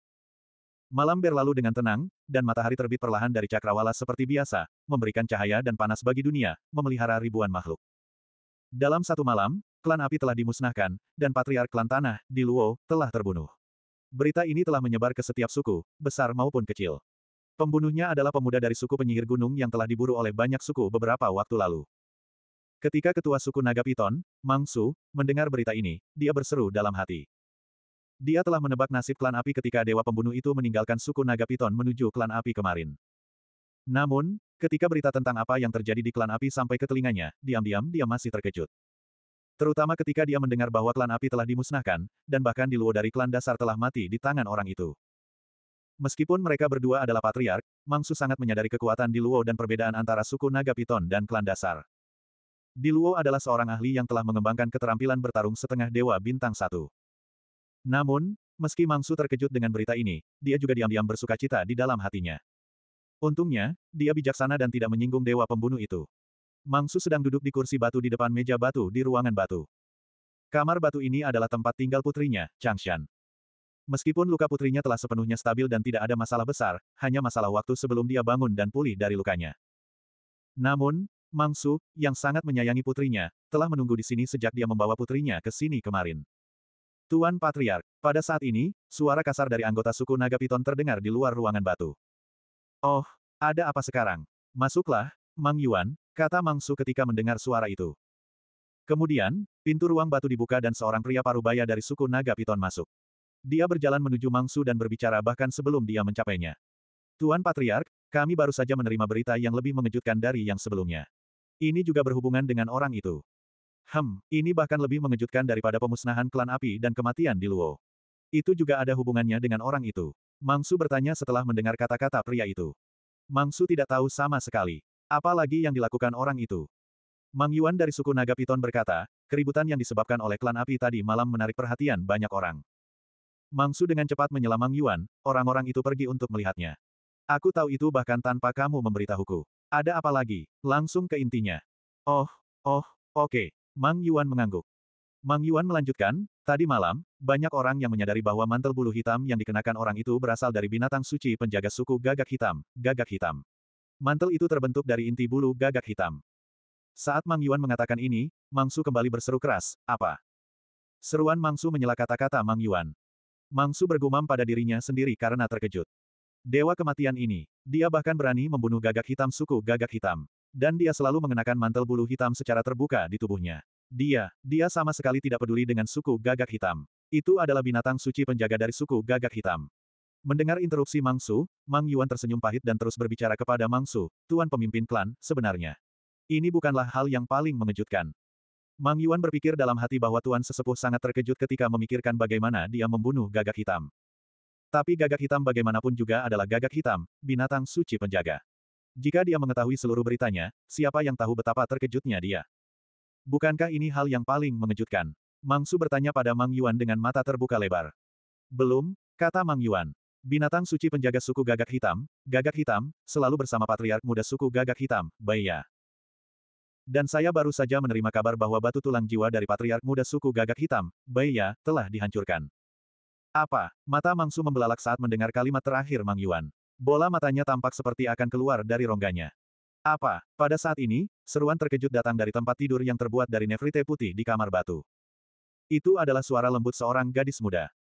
S1: Malam berlalu dengan tenang, dan matahari terbit perlahan dari cakrawala seperti biasa, memberikan cahaya dan panas bagi dunia, memelihara ribuan makhluk. Dalam satu malam, klan api telah dimusnahkan, dan patriark klan tanah, di Luo, telah terbunuh. Berita ini telah menyebar ke setiap suku, besar maupun kecil. Pembunuhnya adalah pemuda dari suku penyihir gunung yang telah diburu oleh banyak suku beberapa waktu lalu. Ketika ketua suku Naga Piton, Mang Su, mendengar berita ini, dia berseru dalam hati. Dia telah menebak nasib klan api ketika dewa pembunuh itu meninggalkan suku Naga Piton menuju klan api kemarin. Namun, ketika berita tentang apa yang terjadi di klan api sampai ke telinganya, diam-diam dia masih terkejut. Terutama ketika dia mendengar bahwa klan api telah dimusnahkan, dan bahkan di luar dari klan dasar telah mati di tangan orang itu. Meskipun mereka berdua adalah patriark, Mangsu sangat menyadari kekuatan di Luo dan perbedaan antara suku naga piton dan klan dasar. Di Luo adalah seorang ahli yang telah mengembangkan keterampilan bertarung setengah dewa bintang satu. Namun, meski Mangsu terkejut dengan berita ini, dia juga diam-diam bersuka cita di dalam hatinya. Untungnya, dia bijaksana dan tidak menyinggung dewa pembunuh itu. Mangsu sedang duduk di kursi batu di depan meja batu di ruangan batu. Kamar batu ini adalah tempat tinggal putrinya, Changshan. Meskipun luka putrinya telah sepenuhnya stabil dan tidak ada masalah besar, hanya masalah waktu sebelum dia bangun dan pulih dari lukanya. Namun, Mangsu, yang sangat menyayangi putrinya, telah menunggu di sini sejak dia membawa putrinya ke sini kemarin. Tuan Patriark, pada saat ini, suara kasar dari anggota suku Naga Piton terdengar di luar ruangan batu. Oh, ada apa sekarang? Masuklah, Mang Yuan, kata Mang Su ketika mendengar suara itu. Kemudian, pintu ruang batu dibuka dan seorang pria parubaya dari suku Naga Piton masuk. Dia berjalan menuju Mangsu dan berbicara bahkan sebelum dia mencapainya. Tuan Patriark, kami baru saja menerima berita yang lebih mengejutkan dari yang sebelumnya. Ini juga berhubungan dengan orang itu. Hem, ini bahkan lebih mengejutkan daripada pemusnahan klan api dan kematian di Luo. Itu juga ada hubungannya dengan orang itu. Mangsu bertanya setelah mendengar kata-kata pria itu. Mangsu tidak tahu sama sekali. Apalagi yang dilakukan orang itu. Mang Yuan dari suku Naga Piton berkata, keributan yang disebabkan oleh klan api tadi malam menarik perhatian banyak orang. Mangsu dengan cepat menyelamang Yuan, orang-orang itu pergi untuk melihatnya. Aku tahu itu bahkan tanpa kamu memberitahuku. Ada apa lagi? Langsung ke intinya. Oh, oh, oke. Okay. Mang Yuan mengangguk. Mang Yuan melanjutkan, tadi malam, banyak orang yang menyadari bahwa mantel bulu hitam yang dikenakan orang itu berasal dari binatang suci penjaga suku gagak hitam, gagak hitam. Mantel itu terbentuk dari inti bulu gagak hitam. Saat Mang Yuan mengatakan ini, Mangsu kembali berseru keras, apa? Seruan Mangsu menyela kata-kata Mang Yuan. Mangsu bergumam pada dirinya sendiri karena terkejut. Dewa kematian ini, dia bahkan berani membunuh gagak hitam suku gagak hitam. Dan dia selalu mengenakan mantel bulu hitam secara terbuka di tubuhnya. Dia, dia sama sekali tidak peduli dengan suku gagak hitam. Itu adalah binatang suci penjaga dari suku gagak hitam. Mendengar interupsi Mangsu, Mang Yuan tersenyum pahit dan terus berbicara kepada Mangsu, tuan pemimpin klan, sebenarnya. Ini bukanlah hal yang paling mengejutkan. Mang Yuan berpikir dalam hati bahwa Tuan Sesepuh sangat terkejut ketika memikirkan bagaimana dia membunuh gagak hitam. Tapi gagak hitam bagaimanapun juga adalah gagak hitam, binatang suci penjaga. Jika dia mengetahui seluruh beritanya, siapa yang tahu betapa terkejutnya dia? Bukankah ini hal yang paling mengejutkan? Mang Su bertanya pada Mang Yuan dengan mata terbuka lebar. Belum, kata Mang Yuan. Binatang suci penjaga suku gagak hitam, gagak hitam, selalu bersama patriark muda suku gagak hitam, Baiya. Dan saya baru saja menerima kabar bahwa batu tulang jiwa dari patriark muda suku gagak hitam, Baiya, telah dihancurkan. Apa? Mata Mangsu membelalak saat mendengar kalimat terakhir Mang Yuan. Bola matanya tampak seperti akan keluar dari rongganya. Apa? Pada saat ini, seruan terkejut datang dari tempat tidur yang terbuat dari nefrite putih di kamar batu. Itu adalah suara lembut seorang gadis muda.